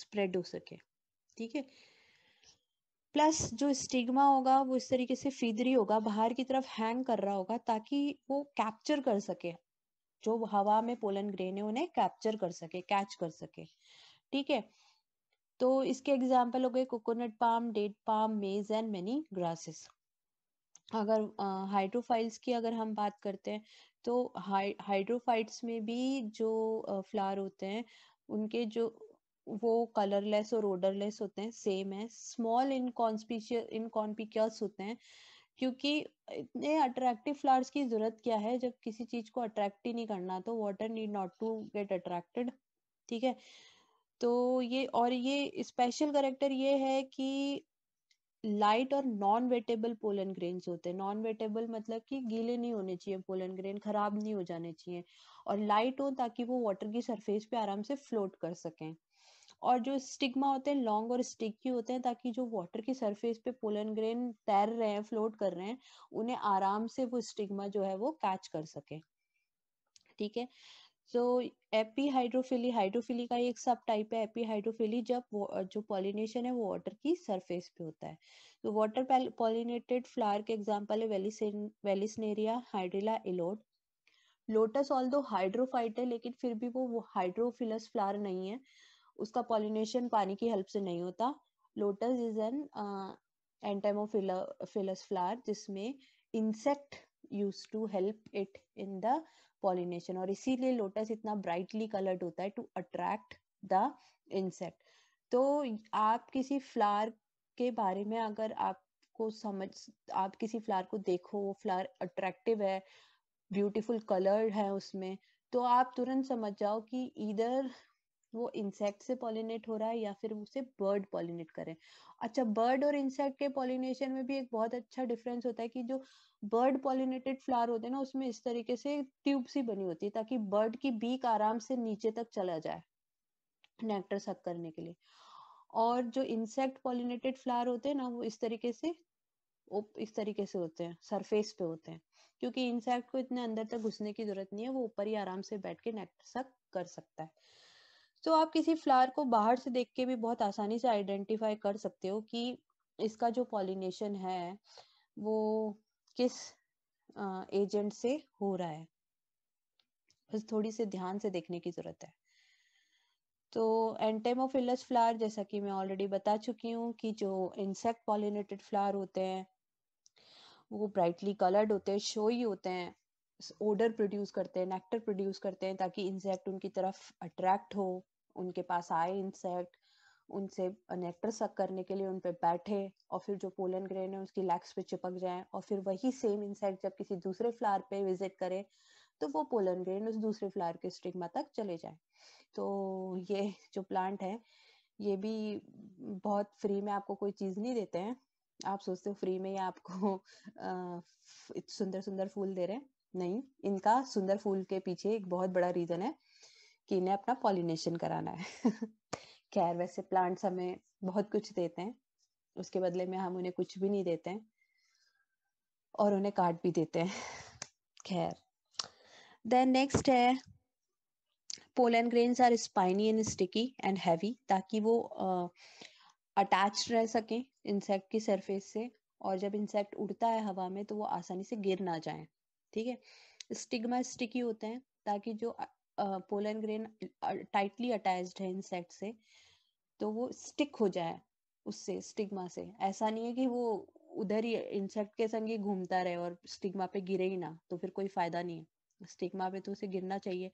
स्प्रेड हो सके ठीक है प्लस जो स्टिग्मा होगा वो इस तरीके से फिदरी होगा बाहर की तरफ हैंग कर रहा होगा ताकि वो कैप्चर कर सके जो हवा में पोलन ग्रेन है उन्हें कैप्चर कर सके कैच कर सके ठीक है तो इसके एग्जाम्पल हो गए coconut palm date palm maize and many grasses अगर हाइड्रोफाइल्स की अगर हम बात करते हैं तो हाइ हाइड्रोफाइट्स में भी जो फ्लावर होते हैं उनके जो वो कलरलेस और ओडरलेस होते हैं सेम है स्मॉल इनकॉन्सपीशियस कॉन्स्पिशियस होते हैं क्योंकि इतने अट्रैक्टिव फ्लावर्स की जरूरत क्या है जब किसी चीज को अट्रैक्ट ही नहीं करना तो water need not to get attracted ठीक है तो ये और ये स्पेशल करेक्टर ये है कि लाइट और नॉन वेटेबल पोलन ग्रेन होते हैं नॉन वेटेबल मतलब कि गीले नहीं होने चाहिए पोलन ग्रेन खराब नहीं हो जाने चाहिए और लाइट हो ताकि वो वाटर की सरफेस पे आराम से फ्लोट कर सकें और जो स्टिग्मा होते हैं लॉन्ग और स्टिकी होते हैं ताकि जो वाटर की सरफेस पे पोलन ग्रेन तैर रहे हैं फ्लोट कर रहे हैं उन्हें आराम से वो स्टिग्मा जो है वो कैच कर सके ठीक है सो एपी हाइड्रोफिली हाइड्रोफिली का एक सब टाइप है एपी हाइड्रोफिली जब जो पॉलिनेशन है वो वाटर की सरफेस पे होता है तो वाटर पॉलिनेटेड फ्लावर के एग्जाम्पल है vallisneria hydrilla elodea lotus although hydrophyte है लेकिन फिर भी वो, वो हाइड्रोफिलस फ्लावर नहीं है उसका पॉलिनेशन पानी की हेल्प से नहीं होता lotus is an entomophilous flower जिसमें insect use to help it in the pollination और इसीलिए लोटस इतना ब्राइटली कलर्ड होता है टू अट्रैक्ट द इंसेक्ट तो आप किसी फ्लावर के बारे में अगर आपको समझ आप किसी फ्लावर को देखो वो फ्लावर अट्रैक्टिव है ब्यूटीफुल कलर्ड है उसमें तो आप तुरंत समझ जाओ कि इधर वो इंसेक्ट से पॉलिनेट हो रहा है या फिर उसे बर्ड पॉलिनेट करें अच्छा बर्ड और इंसेक्ट के पॉलिनेशन में भी एक बहुत अच्छा डिफरेंस होता है कि जो बर्ड पॉलिनेटेड फ्लावर होते हैं ना उसमें इस तरीके से ट्यूब सी बनी होती है ताकि बर्ड की बीक आराम से नीचे तक चला जाए नेक्टर सक करने के लिए और जो इंसेक्ट पॉलिनेटेड फ्लावर होते हैं ना वो इस तरीके से इस तरीके से होते हैं सरफेस पे होते हैं क्योंकि इंसेक्ट को इतने अंदर तक घुसने की जरूरत नहीं है वो ऊपर ही आराम से बैठ के नेक्टर सक कर सकता है तो आप किसी फ्लावर को बाहर से देख के भी बहुत आसानी से आइडेंटिफाई कर सकते हो कि इसका जो पॉलिनेशन है वो किस एजेंट से हो रहा है बस थोड़ी से ध्यान से देखने की जरूरत है तो एंटेमोफिलस फ्लावर जैसा कि मैं ऑलरेडी बता चुकी हूँ कि जो इंसेक्ट पॉलिनेटेड फ्लावर होते हैं वो ब्राइटली कलर्ड होते हैं शोई होते हैं ओडर प्रोड्यूस करते हैं नेक्टर प्रोड्यूस करते हैं ताकि इंसेक्ट उनकी तरफ अट्रैक्ट हो उनके पास आए इंसेक्ट उनसे नेक्टर सक करने के लिए उन पर बैठे और फिर जो पोलन ग्रेन है उसकी लैक्स पे चिपक जाए और फिर वही सेम इंसेक्ट जब किसी दूसरे फ्लावर पे विजिट करे तो वो पोलन ग्रेन उस दूसरे फ्लावर के स्टिग्मा तक चले जाए तो ये जो प्लांट है ये भी बहुत फ्री में आपको कोई चीज नहीं देते हैं आप सोचते हो फ्री में ये आपको सुंदर सुंदर फूल दे रहे हैं नहीं इनका सुंदर फूल के पीछे एक बहुत बड़ा रीजन है कि इन्हें अपना पॉलिनेशन कराना है खैर वैसे प्लांट्स हमें बहुत कुछ देते हैं उसके बदले में हम उन्हें कुछ भी नहीं देते हैं और उन्हें काट भी देते हैं खैर देन नेक्स्ट है pollen grains are spiny and sticky and heavy ताकि वो अटैच uh, रह सकें इंसेक्ट की सरफेस से और जब इंसेक्ट उड़ता है हवा में तो वो आसानी से गिर ना जाए ठीक है स्टिग्मा स्टिकी होते हैं ताकि जो पोलन ग्रेन टाइटली अटैच है इंसेक्ट से तो वो स्टिक हो जाए उससे स्टिग्मा से ऐसा नहीं है कि वो उधर ही इंसेक्ट के संग ही घूमता रहे और स्टिग्मा पे गिरे ही ना तो फिर कोई फायदा नहीं है स्टिग्मा पे तो उसे गिरना चाहिए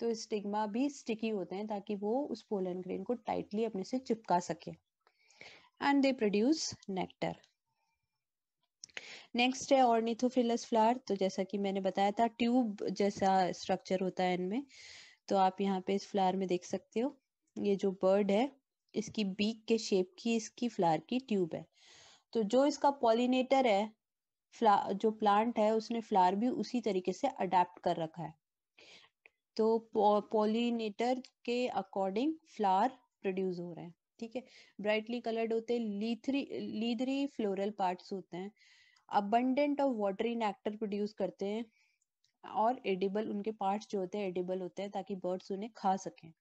तो स्टिग्मा भी स्टिकी होते हैं ताकि वो उस पोलन ग्रेन को टाइटली अपने से चिपका सके and they produce nectar next है ऑर्निथोफिलस फ्लावर तो जैसा कि मैंने बताया था ट्यूब जैसा स्ट्रक्चर होता है इनमें तो आप यहाँ पे इस फ्लावर में देख सकते हो ये जो बर्ड है इसकी बीक के शेप की इसकी फ्लावर की ट्यूब है तो जो इसका पॉलिनेटर है फ्ला जो प्लांट है उसने फ्लावर भी उसी तरीके से अडेप्ट कर रखा है तो पॉलिनेटर के अकॉर्डिंग फ्लावर प्रोड्यूस हो रहे हैं ठीक है ब्राइटली कलर्ड होते हैं लीथरी लीदरी फ्लोरल पार्ट्स होते हैं abundant of water in nectar produce करते हैं और एडिबल उनके पार्ट्स जो होते हैं एडिबल होते हैं ताकि बर्ड्स उन्हें खा सकें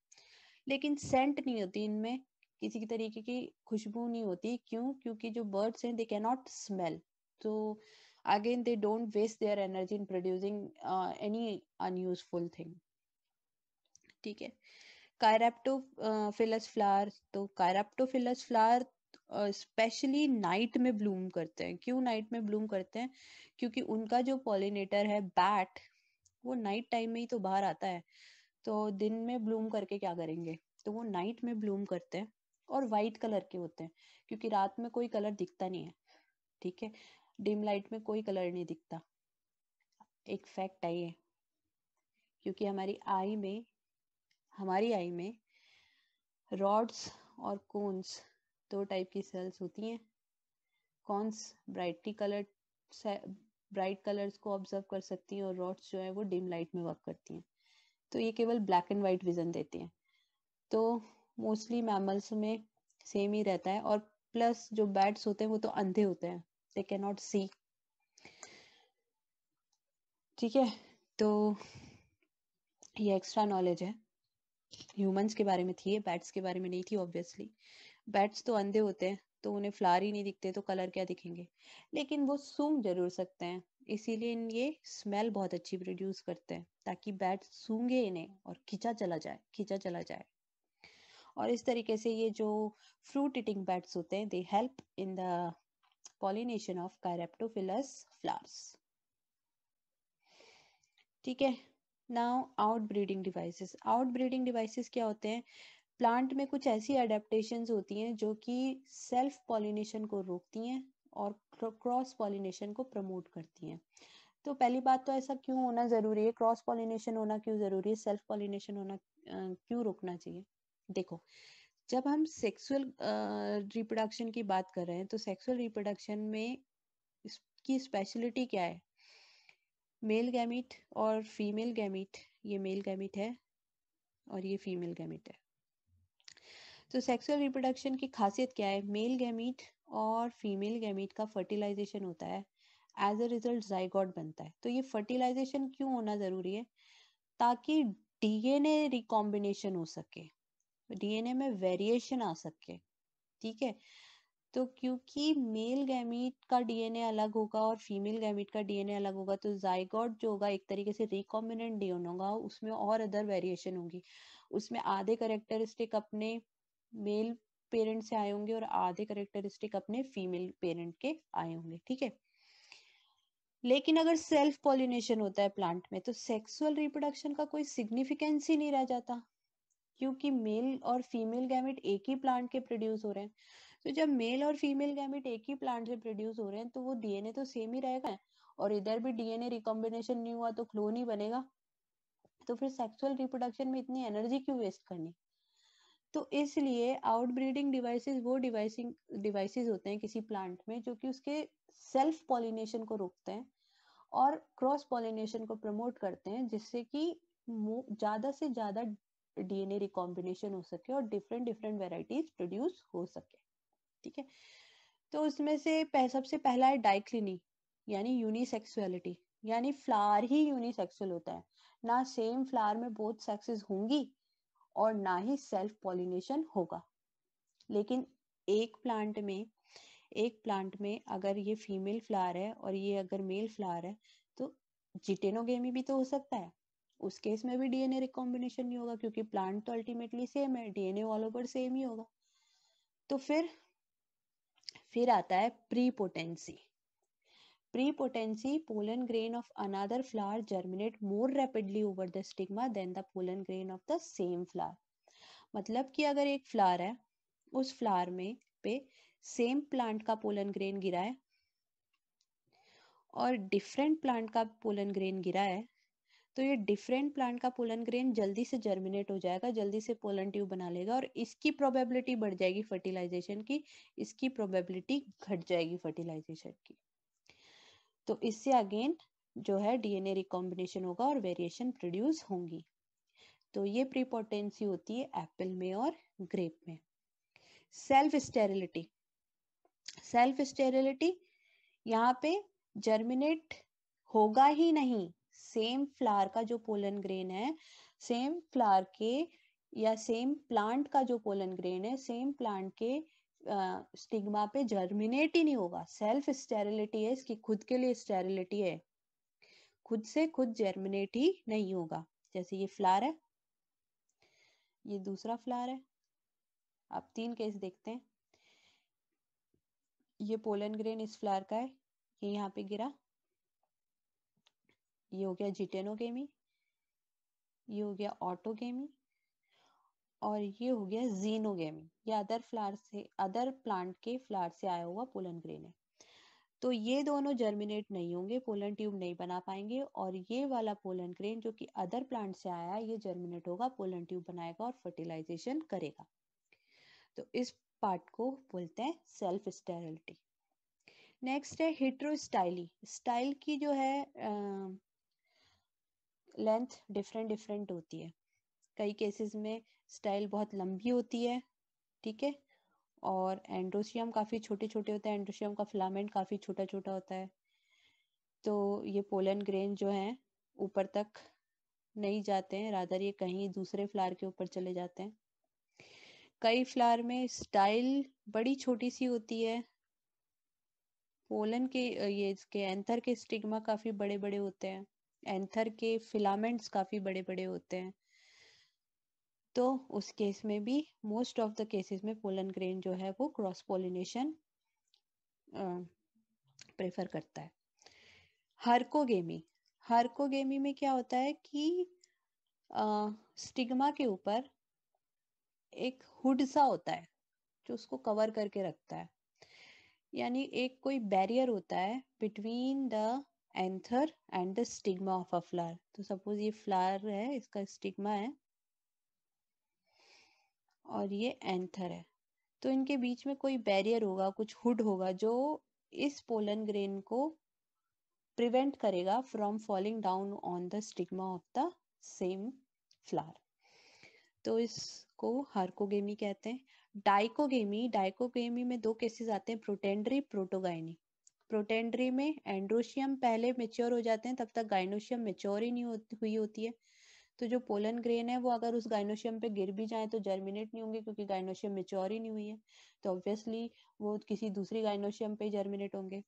लेकिन सेंट नहीं होती इनमें किसी की तरीके की खुशबू नहीं होती क्यों क्योंकि जो बर्ड्स हैं दे कैन नॉट स्मेल तो again they don't waste their energy in producing any unuseful thing ठीक है कायरेप्टोफिलस फ्लावर uh, तो कायरेप्टोफिलस फ्लावर स्पेशली नाइट में ब्लूम करते हैं क्यों नाइट में ब्लूम करते हैं क्योंकि उनका जो पॉलिनेटर है बैट वो नाइट टाइम में ही तो बाहर आता है तो दिन में ब्लूम करके क्या करेंगे तो वो नाइट में ब्लूम करते हैं और वाइट कलर के होते हैं क्योंकि रात में कोई कलर दिखता नहीं है ठीक है डिम लाइट में कोई कलर नहीं दिखता एक फैक्ट आई है क्योंकि हमारी आई में हमारी आई में रॉड्स और कोन्स दो टाइप की सेल्स होती हैं cones brightly colour bright colours को ऑब्जर्व कर सकती हैं और रॉड्स जो है वो डिम लाइट में वर्क करती हैं तो ये केवल ब्लैक एंड वाइट विजन देती हैं तो मोस्टली मैमल्स में सेम ही रहता है और प्लस जो बैट्स होते हैं वो तो अंधे होते हैं दे कैन नॉट सी ठीक है तो ये एक्स्ट्रा नॉलेज है ह्यूमंस के बारे में थी बैट्स के बारे में नहीं थी ऑब्वियसली बैट्स तो अंधे होते हैं तो उन्हें फ्लार ही नहीं दिखते तो कलर क्या दिखेंगे लेकिन वो सूंघ जरूर सकते हैं इसीलिए ये स्मेल बहुत अच्छी प्रोड्यूस करते हैं ताकि बैट सूंघे इन्हें और खींचा चला जाए खींचा चला जाए और इस तरीके से ये जो फ्रूट इटिंग बैट्स होते हैं they help in the pollination of chiropterophilous flowers ठीक है now out breeding devices out breeding devices क्या होते हैं प्लांट में कुछ ऐसी अडेप्टेशन होती हैं जो कि सेल्फ पॉलिनेशन को रोकती हैं और क्रॉस पॉलिनेशन को प्रमोट करती हैं तो पहली बात तो ऐसा क्यों होना जरूरी है क्रॉस पॉलिनेशन होना क्यों जरूरी है सेल्फ पॉलिनेशन होना क्यों रोकना चाहिए देखो जब हम सेक्सुअल रिप्रोडक्शन की बात कर रहे हैं तो सेक्सुअल रिप्रोडक्शन में इसकी स्पेशलिटी क्या है मेल गैमिट और फीमेल गैमिट ये मेल गैमिट है और ये फीमेल गैमिट है तो सेक्सुअल रिप्रोडक्शन की खासियत क्या है मेल गैमीट और फीमेल गैमीट का फर्टिलाइजेशन होता है एज अ रिजल्ट जाइगॉड बनता है तो ये फर्टिलाइजेशन क्यों होना जरूरी है ताकि डीएनए रिकॉम्बिनेशन हो सके डीएनए में वेरिएशन आ सके ठीक है तो क्योंकि मेल गैमीट का डीएनए अलग होगा और फीमेल गैमीट का डीएनए अलग होगा तो जाइगॉड जो होगा एक तरीके से रिकॉम्बिनेंट डीएनए होगा उसमें और अदर वेरिएशन होगी उसमें आधे करेक्टरिस्टिक अपने मेल पेरेंट से आए होंगे और आधे करेक्टरिस्टिक अपने फीमेल पेरेंट के आए होंगे ठीक है लेकिन अगर सेल्फ पॉलिनेशन होता है प्लांट में तो सेक्सुअल रिप्रोडक्शन का कोई सिग्निफिकेंस ही नहीं रह जाता क्योंकि मेल और फीमेल गैमेट एक ही प्लांट के प्रोड्यूस हो रहे हैं तो जब मेल और फीमेल गैमेट एक ही प्लांट से प्रोड्यूस हो रहे हैं तो वो डीएनए तो सेम ही रहेगा और इधर भी डीएनए रिकॉम्बिनेशन नहीं हुआ तो क्लोन ही बनेगा तो फिर सेक्सुअल रिप्रोडक्शन में इतनी एनर्जी क्यों वेस्ट करनी तो इसलिए आउटब्रीडिंग डिवाइसेस वो डिवाइसिंग डिवाइसेस होते हैं किसी प्लांट में जो कि उसके सेल्फ पॉलिनेशन को रोकते हैं और क्रॉस पॉलिनेशन को प्रमोट करते हैं जिससे कि ज्यादा से ज्यादा डीएनए रिकॉम्बिनेशन हो सके और डिफरेंट डिफरेंट वेराइटीज प्रोड्यूस हो सके ठीक है तो उसमें से सबसे पहला है डाइक्लिनी यानी यूनिसेक्सुअलिटी यानी फ्लावर ही यूनिसेक्सुअल होता है ना सेम फ्लावर में बोथ सेक्सेस होंगी और ना ही सेल्फ पॉलिनेशन होगा लेकिन एक प्लांट में एक प्लांट में अगर ये फीमेल फ्लावर है और ये अगर मेल फ्लावर है तो जिटेनोगेमी भी तो हो सकता है उस केस में भी डीएनए रिकॉम्बिनेशन नहीं होगा क्योंकि प्लांट तो अल्टीमेटली सेम है डीएनए ऑल ओवर सेम ही होगा तो फिर फिर आता है prepotency Prepotency pollen grain of another flower germinate more rapidly over the stigma than the pollen grain of the same flower. मतलब कि अगर एक फ्लावर है उस फ्लावर में पे सेम प्लांट का पोलन ग्रेन गिरा है और डिफरेंट प्लांट का पोलन ग्रेन गिरा है तो ये डिफरेंट प्लांट का पोलन ग्रेन जल्दी से जर्मिनेट हो जाएगा जल्दी से पोलन ट्यूब बना लेगा और इसकी प्रोबेबिलिटी बढ़ जाएगी फर्टिलाइजेशन की इसकी प्रोबेबिलिटी घट जाएगी फर्टिलाइजेशन की तो इससे अगेन जो है डीएनए रिकॉम्बिनेशन होगा और वेरिएशन प्रोड्यूस होंगी तो ये प्रीपोटेंसी होती है एप्पल में और ग्रेप में सेल्फ स्टेरिलिटी सेल्फ स्टेरिलिटी यहाँ पे जर्मिनेट होगा ही नहीं सेम फ्लावर का जो पोलन ग्रेन है सेम फ्लावर के या सेम प्लांट का जो पोलन ग्रेन है सेम प्लांट के स्टिग्मा पे जर्मिनेट ही नहीं होगा सेल्फ स्टेरिलिटी है इसकी खुद के लिए स्टेरिलिटी है खुद से खुद जर्मिनेट ही नहीं होगा जैसे ये फ्लार है ये दूसरा फ्लार है आप तीन केस देखते हैं ये पोलन ग्रेन इस फ्लार का है ये यहाँ पे गिरा ये हो गया जिटेनोगेमी ये हो गया ऑटोगेमी और ये हो गया जीनोगेमी ये अदर फ्लावर से अदर प्लांट के फ्लावर से आया हुआ पोलन ग्रेन है तो ये दोनों जर्मिनेट नहीं होंगे पोलन ट्यूब नहीं बना पाएंगे और ये वाला पोलन ग्रेन जो कि अदर प्लांट से आया है ये जर्मिनेट होगा पोलन ट्यूब बनाएगा और फर्टिलाइजेशन करेगा तो इस पार्ट को बोलते हैं सेल्फ स्टेरिलिटी नेक्स्ट है हिट्रोस्टाइली स्टाइल की जो है लेंथ डिफरेंट डिफरेंट होती है कई केसेस में स्टाइल बहुत लंबी होती है ठीक है और एंड्रोशियम काफ़ी छोटे छोटे होते हैं एंड्रोशियम का फिलामेंट काफ़ी छोटा छोटा होता है तो ये पोलन ग्रेन जो है ऊपर तक नहीं जाते हैं राधर ये कहीं दूसरे फ्लावर के ऊपर चले जाते हैं कई फ्लावर में स्टाइल बड़ी छोटी सी होती है पोलन के ये इसके एंथर के स्टिग्मा काफ़ी बड़े बड़े होते हैं एंथर के फिलामेंट्स काफ़ी बड़े बड़े होते हैं तो उस केस में भी मोस्ट ऑफ द केसेस में पोलन ग्रेन जो है वो क्रॉस पोलिनेशन प्रेफर करता है हरकोगेमी हरकोगेमी में क्या होता है कि आ, स्टिग्मा के ऊपर एक हुड सा होता है जो उसको कवर करके रखता है यानी एक कोई बैरियर होता है between the anther and the stigma of a flower तो सपोज ये फ्लावर है इसका स्टिग्मा है और ये एंथर है तो इनके बीच में कोई बैरियर होगा कुछ हुड होगा जो इस पोलन ग्रेन को प्रिवेंट करेगा from falling down on the stigma of the same flower तो इसको हार्कोगेमी कहते हैं डाइकोगेमी डाइकोगेमी में दो केसेस आते हैं प्रोटेंड्री प्रोटोगाइनी प्रोटेंड्री में एंड्रोशियम पहले मेच्योर हो जाते हैं तब तक गाइनोशियम मेच्योर ही नहीं हुई होती है तो जो पोलन ग्रेन है वो अगर उस गाइनोशियम पे गिर भी जाए तो जर्मिनेट नहीं होंगे क्योंकि गाइनोशियम मेच्योर ही नहीं हुई है तो ऑब्वियसली वो किसी दूसरी गाइनोशियम पे जर्मिनेट होंगे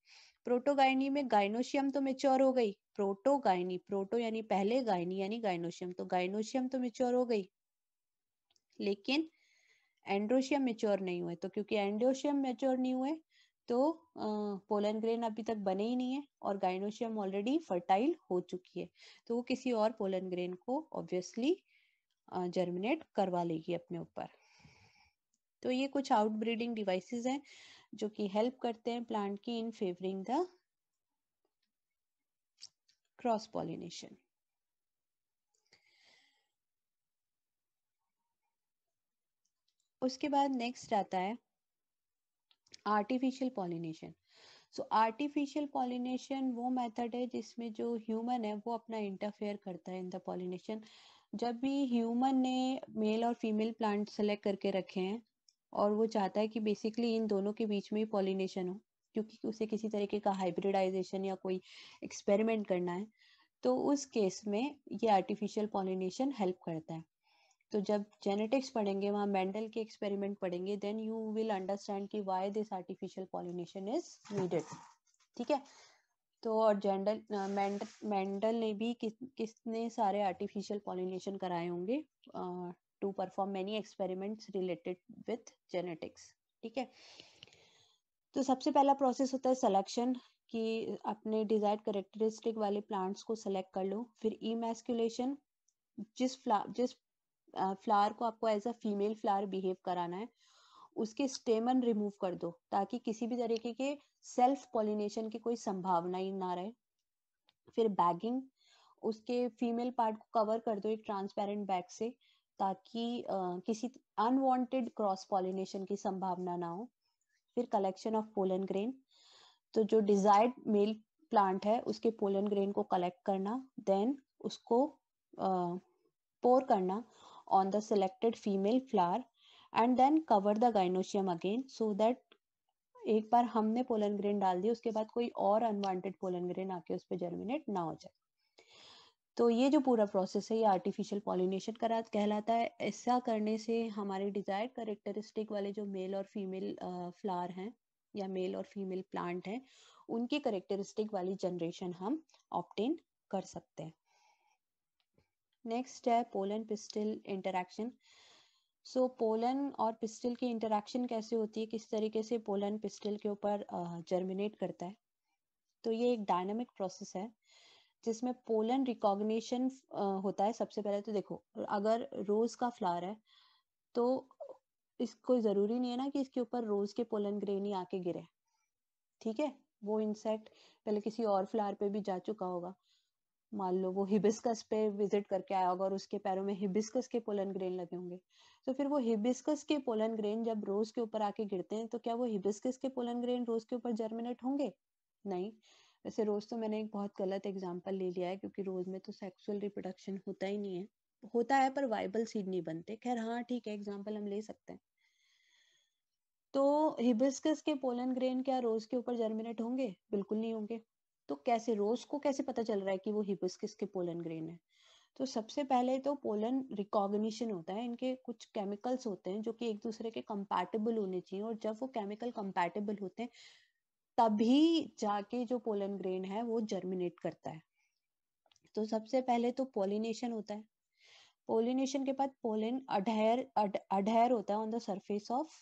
प्रोटोगाइनी में गाइनोशियम तो मेच्योर हो गई प्रोटोगाइनी प्रोटो यानी पहले गाइनी यानी गाइनोशियम तो गाइनोशियम तो मेच्योर हो गई लेकिन एंड्रोशियम मेच्योर नहीं हुए तो क्योंकि एंड्रोशियम मेच्योर नहीं हुए तो पोलन ग्रेन अभी तक बने ही नहीं है और गाइनोशियम ऑलरेडी फर्टाइल हो चुकी है तो वो किसी और पोलन ग्रेन को ऑब्वियसली जर्मिनेट करवा लेगी अपने ऊपर तो ये कुछ आउटब्रीडिंग डिवाइसेस हैं जो कि हेल्प करते हैं प्लांट की in favouring the cross pollination उसके बाद नेक्स्ट आता है artificial pollination so artificial pollination वो मेथड है जिसमें जो ह्यूमन है वो अपना इंटरफेयर करता है इन द पॉलिनेशन जब भी ह्यूमन ने मेल और फीमेल प्लांट सेलेक्ट करके रखे हैं और वो चाहता है कि बेसिकली इन दोनों के बीच में ही पॉलिनेशन हो क्योंकि उसे किसी तरीके का हाइब्रिडाइजेशन या कोई एक्सपेरिमेंट करना है तो उस केस में ये आर्टिफिशियल पॉलिनेशन हेल्प करता है तो जब जेनेटिक्स पढ़ेंगे वहाँ मेंडल के एक्सपेरिमेंट पढ़ेंगे देन यू विल अंडरस्टैंड कि why this artificial pollination is needed ठीक है तो और जेंडल मेंडल मेंडल ने भी किस किसने सारे आर्टिफिशियल पॉलिनेशन कराए होंगे to perform many experiments related with genetics ठीक है तो सबसे पहला प्रोसेस होता है सिलेक्शन कि अपने डिजायर्ड करेक्टरिस्टिक वाले प्लांट्स को सेलेक्ट कर लो फिर ई मैस्कुलेशन जिस फ्ला जिस फ्लावर को आपको as a female flower behave कराना है उसके स्टेमन रिमूव कर दो ताकि किसी भी तरीके के सेल्फ पॉलिनेशन की कोई संभावना ही ना रहे फिर बैगिंग उसके फीमेल पार्ट को कवर कर दो एक ट्रांसपेरेंट बैग से ताकि uh, किसी अनवांटेड क्रॉस पॉलिनेशन की संभावना ना हो फिर कलेक्शन ऑफ पोलन ग्रेन तो जो डिजायर्ड मेल प्लांट है उसके पोलन ग्रेन को कलेक्ट करना देन उसको पोर करना on the selected female flower and then cover the gynoecium again so that एक बार हमने पोलन ग्रेन डाल दिया उसके बाद कोई और अनवांटेड पोलन ग्रेन आके उस पर जर्मिनेट ना हो जाए तो ये जो पूरा प्रोसेस है ये आर्टिफिशियल पॉलिनेशन करा कहलाता है ऐसा करने से हमारे डिजायर करेक्टरिस्टिक वाले जो मेल और फीमेल फ्लावर हैं या मेल और फीमेल प्लांट हैं उनकी करेक्टरिस्टिक वाली जनरेशन हम ऑप्टेन कर सकते हैं नेक्स्ट है pollen pistil interaction so pollen और पिस्टल की इंटरेक्शन कैसे होती है किस तरीके से पोलन पिस्टल के ऊपर जर्मिनेट करता है तो ये एक डायनामिक प्रोसेस है जिसमें पोलन रिकॉग्निशन होता है सबसे पहले तो देखो अगर रोज का फ्लावर है तो इसको जरूरी नहीं है ना कि इसके ऊपर रोज के पोलन ग्रेन ही आके गिरे ठीक है वो इंसेक्ट पहले किसी और फ्लावर पे भी जा चुका होगा मान लो वो हिबिस्कस पे विजिट करके आया होगा और उसके पैरों में हिबिस्कस के पोलन ग्रेन लगे होंगे तो फिर वो हिबिस्कस के पोलन ग्रेन जब रोज के ऊपर आके गिरते हैं तो क्या वो हिबिस्कस के पोलन ग्रेन रोज के ऊपर जर्मिनेट होंगे नहीं वैसे रोज तो मैंने एक बहुत गलत एग्जाम्पल ले लिया है क्योंकि रोज में तो सेक्सुअल रिप्रोडक्शन होता ही नहीं है होता है पर वाइबल सीड नहीं बनते खैर हाँ ठीक है एग्जाम्पल हम ले सकते हैं तो हिबिस्कस के पोलन ग्रेन क्या रोज के ऊपर जर्मिनेट होंगे बिल्कुल नहीं होंगे तो कैसे रोज को कैसे पता चल रहा है कि वो हिबिस्किस के पोलन ग्रेन है तो सबसे पहले तो पोलन रिकॉग्निशन होता है इनके कुछ केमिकल्स होते हैं जो कि एक दूसरे के कंपैटिबल होने चाहिए और जब वो केमिकल कंपैटिबल होते हैं तभी जाके जो पोलन ग्रेन है वो जर्मिनेट करता है तो सबसे पहले तो पोलिनेशन होता है पोलिनेशन के बाद पोलन अडहर अडहर होता है on the surface of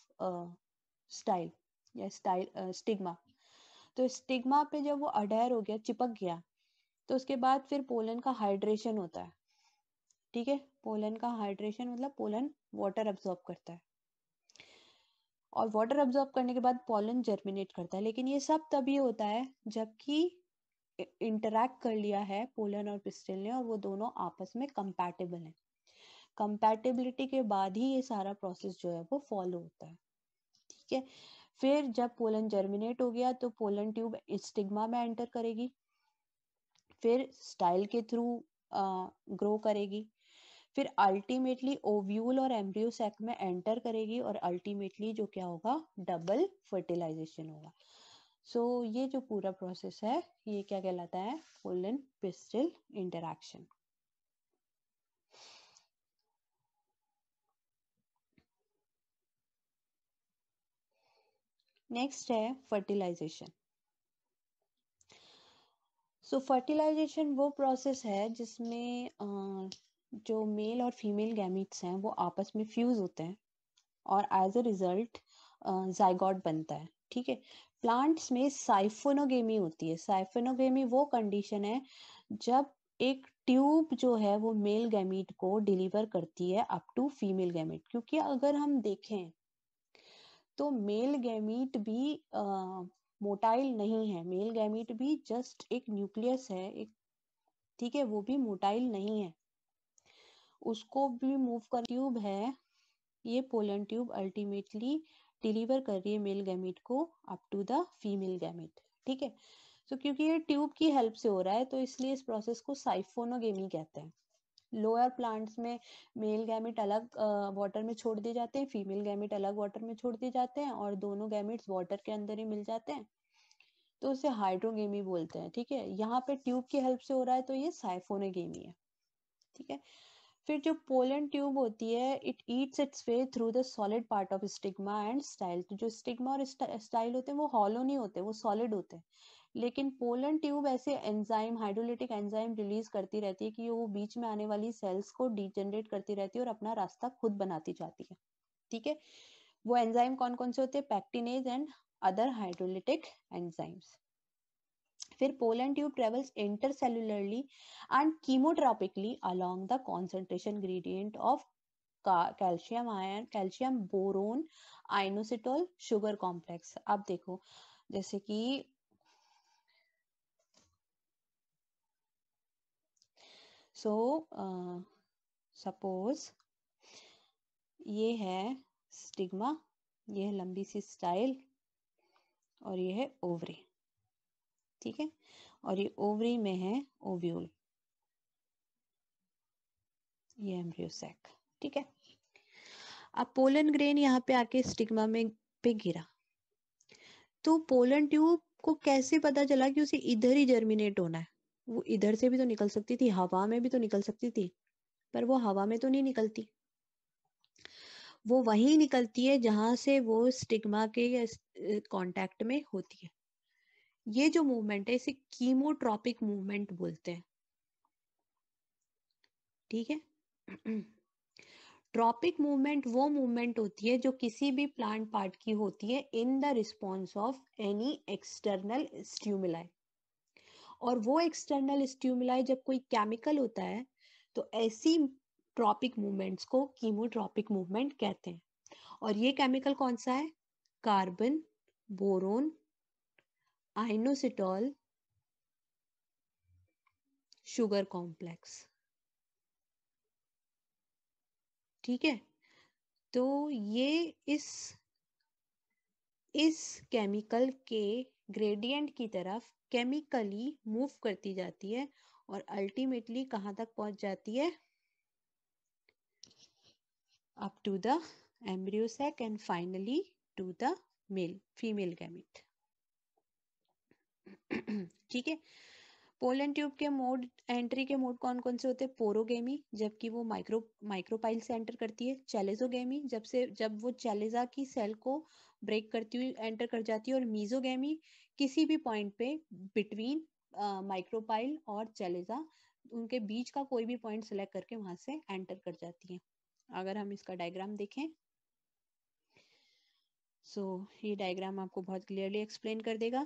style या स्टाइल स्टिग्मा uh, तो स्टिग्मा पे जब वो अडेर हो गया चिपक गया तो उसके बाद फिर पोलन का हाइड्रेशन होता है ठीक है पोलन का हाइड्रेशन मतलब पोलन वाटर अब्जॉर्ब करता है और वाटर अब्जॉर्ब करने के बाद पोलन जर्मिनेट करता है लेकिन ये सब तभी होता है जबकि इंटरैक्ट कर लिया है पोलन और पिस्टल ने और वो दोनों आपस में कंपैटिबल हैं कंपैटिबिलिटी के बाद ही ये सारा प्रोसेस जो है वो फॉलो होता है ठीक है फिर जब पोलन जर्मिनेट हो गया तो पोलन ट्यूब स्टिग्मा में एंटर करेगी फिर स्टाइल के थ्रू ग्रो करेगी फिर अल्टीमेटली ओव्यूल और एम्ब्रियो सैक में एंटर करेगी और अल्टीमेटली जो क्या होगा डबल फर्टिलाइजेशन होगा सो so, ये जो पूरा प्रोसेस है ये क्या कहलाता है पोलन पिस्टल इंटरक्शन नेक्स्ट है फर्टिलाइजेशन सो फर्टिलाइजेशन वो प्रोसेस है जिसमें जो मेल और फीमेल गैमिट्स हैं वो आपस में फ्यूज होते हैं और एज अ रिजल्ट जायगॉट बनता है ठीक है प्लांट्स में साइफोनोगेमी होती है साइफोनोगेमी वो कंडीशन है जब एक ट्यूब जो है वो मेल गैमिट को डिलीवर करती है अप टू फीमेल गैमिट क्योंकि अगर हम देखें तो मेल गैमीट भी मोटाइल नहीं है मेल गैमीट भी जस्ट एक न्यूक्लियस है एक ठीक है वो भी मोटाइल नहीं है उसको भी मूव कर ट्यूब है ये पोलन ट्यूब अल्टीमेटली डिलीवर कर रही है मेल गैमिट को up to the female gamete ठीक है so, क्योंकि ये ट्यूब की हेल्प से हो रहा है तो इसलिए इस प्रोसेस को साइफोनोगेमी कहते हैं लोअर प्लांट्स में मेल गैमिट अलग वाटर में छोड़ दिए जाते हैं फीमेल गैमिट अलग वाटर में छोड़ दिए जाते हैं और दोनों गैमिट्स वाटर के अंदर ही मिल जाते हैं तो उसे हाइड्रोगेमी बोलते हैं ठीक है यहाँ पे ट्यूब की हेल्प से हो रहा है तो ये साइफोनेगेमी है ठीक है फिर जो पोलन ट्यूब होती है it eats its way through the solid part of stigma and style तो जो स्टिग्मा और स्टाइल होते हैं वो हॉलो नहीं होते वो सॉलिड होते हैं लेकिन पोलन ट्यूब ऐसे एंजाइम हाइड्रोलिटिक एंजाइम रिलीज करती रहती है कि वो बीच में आने वाली सेल्स को डिजेनरेट करती रहती है और अपना रास्ता खुद बनाती जाती है ठीक है वो एंजाइम कौन कौन से होते हैं pectinase and other hydrolytic enzymes फिर pollen tube travels cellularly and chemotropically along the concentration gradient of calcium ion calcium boron inositol sugar complex अब देखो जैसे कि सो सपोज uh, ये है स्टिग्मा ये है लंबी सी स्टाइल और ये है ओवरी ठीक है और ये ओवरी में है ओव्यूल ये एम्ब्रियोसेक ठीक है अब पोलन ग्रेन यहाँ पे आके स्टिग्मा में पे गिरा तो पोलन ट्यूब को कैसे पता चला कि उसे इधर ही जर्मिनेट होना है वो इधर से भी तो निकल सकती थी हवा में भी तो निकल सकती थी पर वो हवा में तो नहीं निकलती वो वहीं निकलती है जहां से वो स्टिग्मा के कांटेक्ट में होती है ये जो मूवमेंट है इसे कीमोट्रॉपिक मूवमेंट बोलते हैं ठीक है ट्रॉपिक मूवमेंट वो मूवमेंट होती है जो किसी भी प्लांट पार्ट की होती है in the response of any external stimuli और वो एक्सटर्नल स्ट्यूमिलाई जब कोई केमिकल होता है तो ऐसी ट्रॉपिक मूवमेंट्स को कीमोट्रॉपिक मूवमेंट कहते हैं और ये केमिकल कौन सा है carbon boron inositol sugar complex ठीक है तो ये इस इस केमिकल के ग्रेडियंट की तरफ केमिकली मूव करती जाती है और अल्टीमेटली कहाँ तक पहुंच जाती है up to the embryo sac and finally to the male female gamete ठीक है पोलन ट्यूब के मोड एंट्री के मोड कौन कौन से होते हैं पोरोगेमी जबकि वो माइक्रो माइक्रोपाइल से एंटर करती है चैलेजोगेमी जब से जब वो चैलेजा की सेल को ब्रेक करती हुई एंटर कर जाती है और मीजोगेमी किसी भी पॉइंट पे बिटवीन माइक्रोपाइल uh, और चैलेजा उनके बीच का कोई भी पॉइंट सेलेक्ट करके वहां से एंटर कर जाती है अगर हम इसका डायग्राम देखें सो so, ये डायग्राम आपको बहुत क्लियरली एक्सप्लेन कर देगा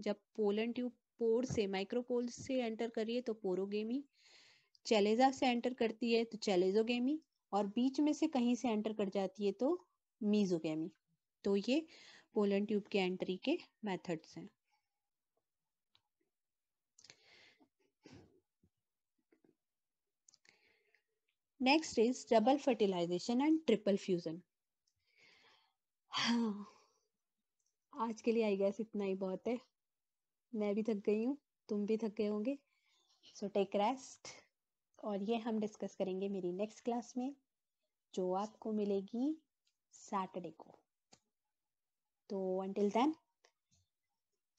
जब पोलन ट्यूब पोर से माइक्रोपोल से एंटर करिए तो पोरोगेमी चैलेजा से एंटर करती है तो चैलेजोगेमी और बीच में से कहीं से एंटर कर जाती है तो मीजोगेमी तो ये पोलन ट्यूब के एंट्री के मेथड्स हैं next is double fertilisation and triple fusion हाँ, आज के लिए आई गैस इतना ही बहुत है मैं भी थक गई हूँ तुम भी थक गए होंगे सो टेक रेस्ट और ये हम डिस्कस करेंगे मेरी नेक्स्ट क्लास में जो आपको मिलेगी सैटरडे को तो अंटिल देन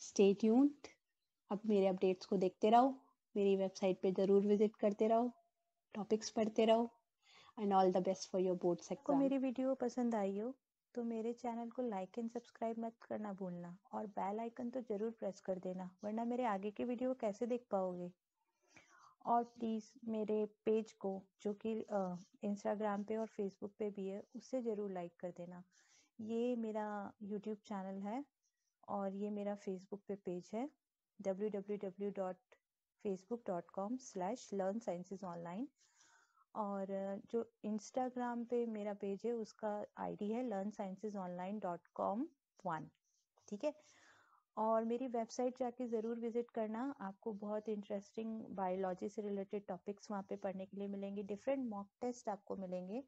स्टे ट्यून्ड अब मेरे अपडेट्स को देखते रहो मेरी वेबसाइट पे जरूर विजिट करते रहो टॉपिक्स पढ़ते रहो and all the best for your boards exam मेरी वीडियो पसंद आई हो तो मेरे चैनल को लाइक एंड सब्सक्राइब मत करना भूलना और बेल आइकन तो ज़रूर प्रेस कर देना वरना मेरे आगे के वीडियो कैसे देख पाओगे और प्लीज़ मेरे पेज को जो कि इंस्टाग्राम पे और फेसबुक पे भी है उससे ज़रूर लाइक कर देना ये मेरा यूट्यूब चैनल है और ये मेरा फेसबुक पे पेज है www.facebook.com/learnsciencesonline W dot Facebook dot com slash learn sciences online और जो इंस्टाग्राम पे मेरा पेज है उसका आईडी है learn sciences online dot com one ठीक है और मेरी वेबसाइट जाके ज़रूर विजिट करना आपको बहुत इंटरेस्टिंग बायोलॉजी से रिलेटेड टॉपिक्स वहाँ पे पढ़ने के लिए मिलेंगे डिफरेंट मॉक टेस्ट आपको मिलेंगे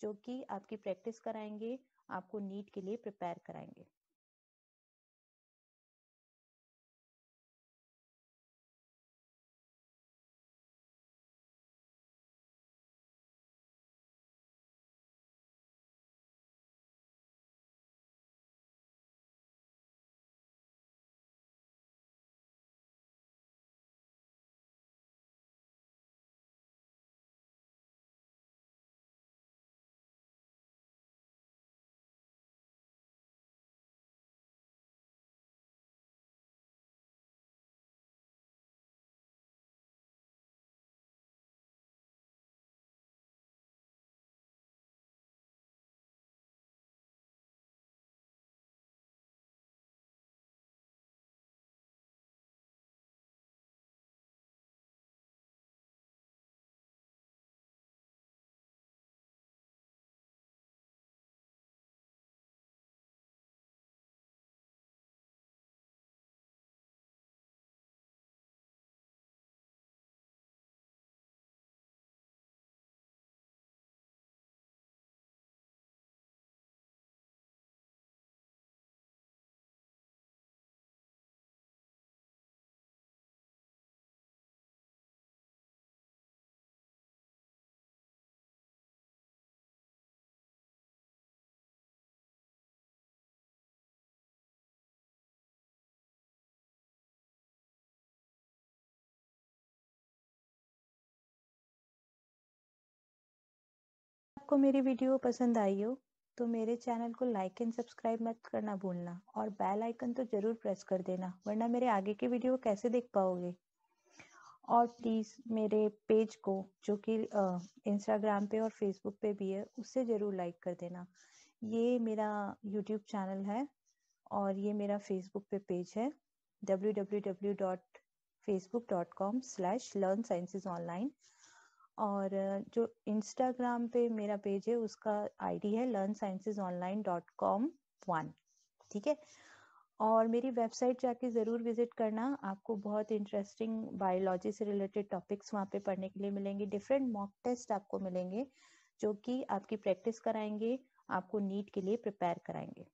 जो कि आपकी प्रैक्टिस कराएंगे आपको नीट के लिए प्रिपेयर कराएंगे आपको मेरी वीडियो पसंद आई हो तो मेरे चैनल को लाइक एंड सब्सक्राइब मत करना भूलना और बेल आइकन तो ज़रूर प्रेस कर देना वरना मेरे आगे की वीडियो कैसे देख पाओगे और प्लीज़ मेरे पेज को जो कि इंस्टाग्राम पे और फेसबुक पे भी है उससे ज़रूर लाइक कर देना ये मेरा यूट्यूब चैनल है और ये मेरा फेसबुक पे पेज है W W W dot Facebook dot com slash learn sciences online और जो इंस्टाग्राम पे मेरा पेज है उसका आईडी है learn sciences online dot com one ठीक है और मेरी वेबसाइट जाके ज़रूर विज़िट करना आपको बहुत इंटरेस्टिंग बायोलॉजी से रिलेटेड टॉपिक्स वहाँ पे पढ़ने के लिए मिलेंगे डिफरेंट मॉक टेस्ट आपको मिलेंगे जो कि आपकी प्रैक्टिस कराएंगे आपको नीट के लिए प्रिपेयर कराएंगे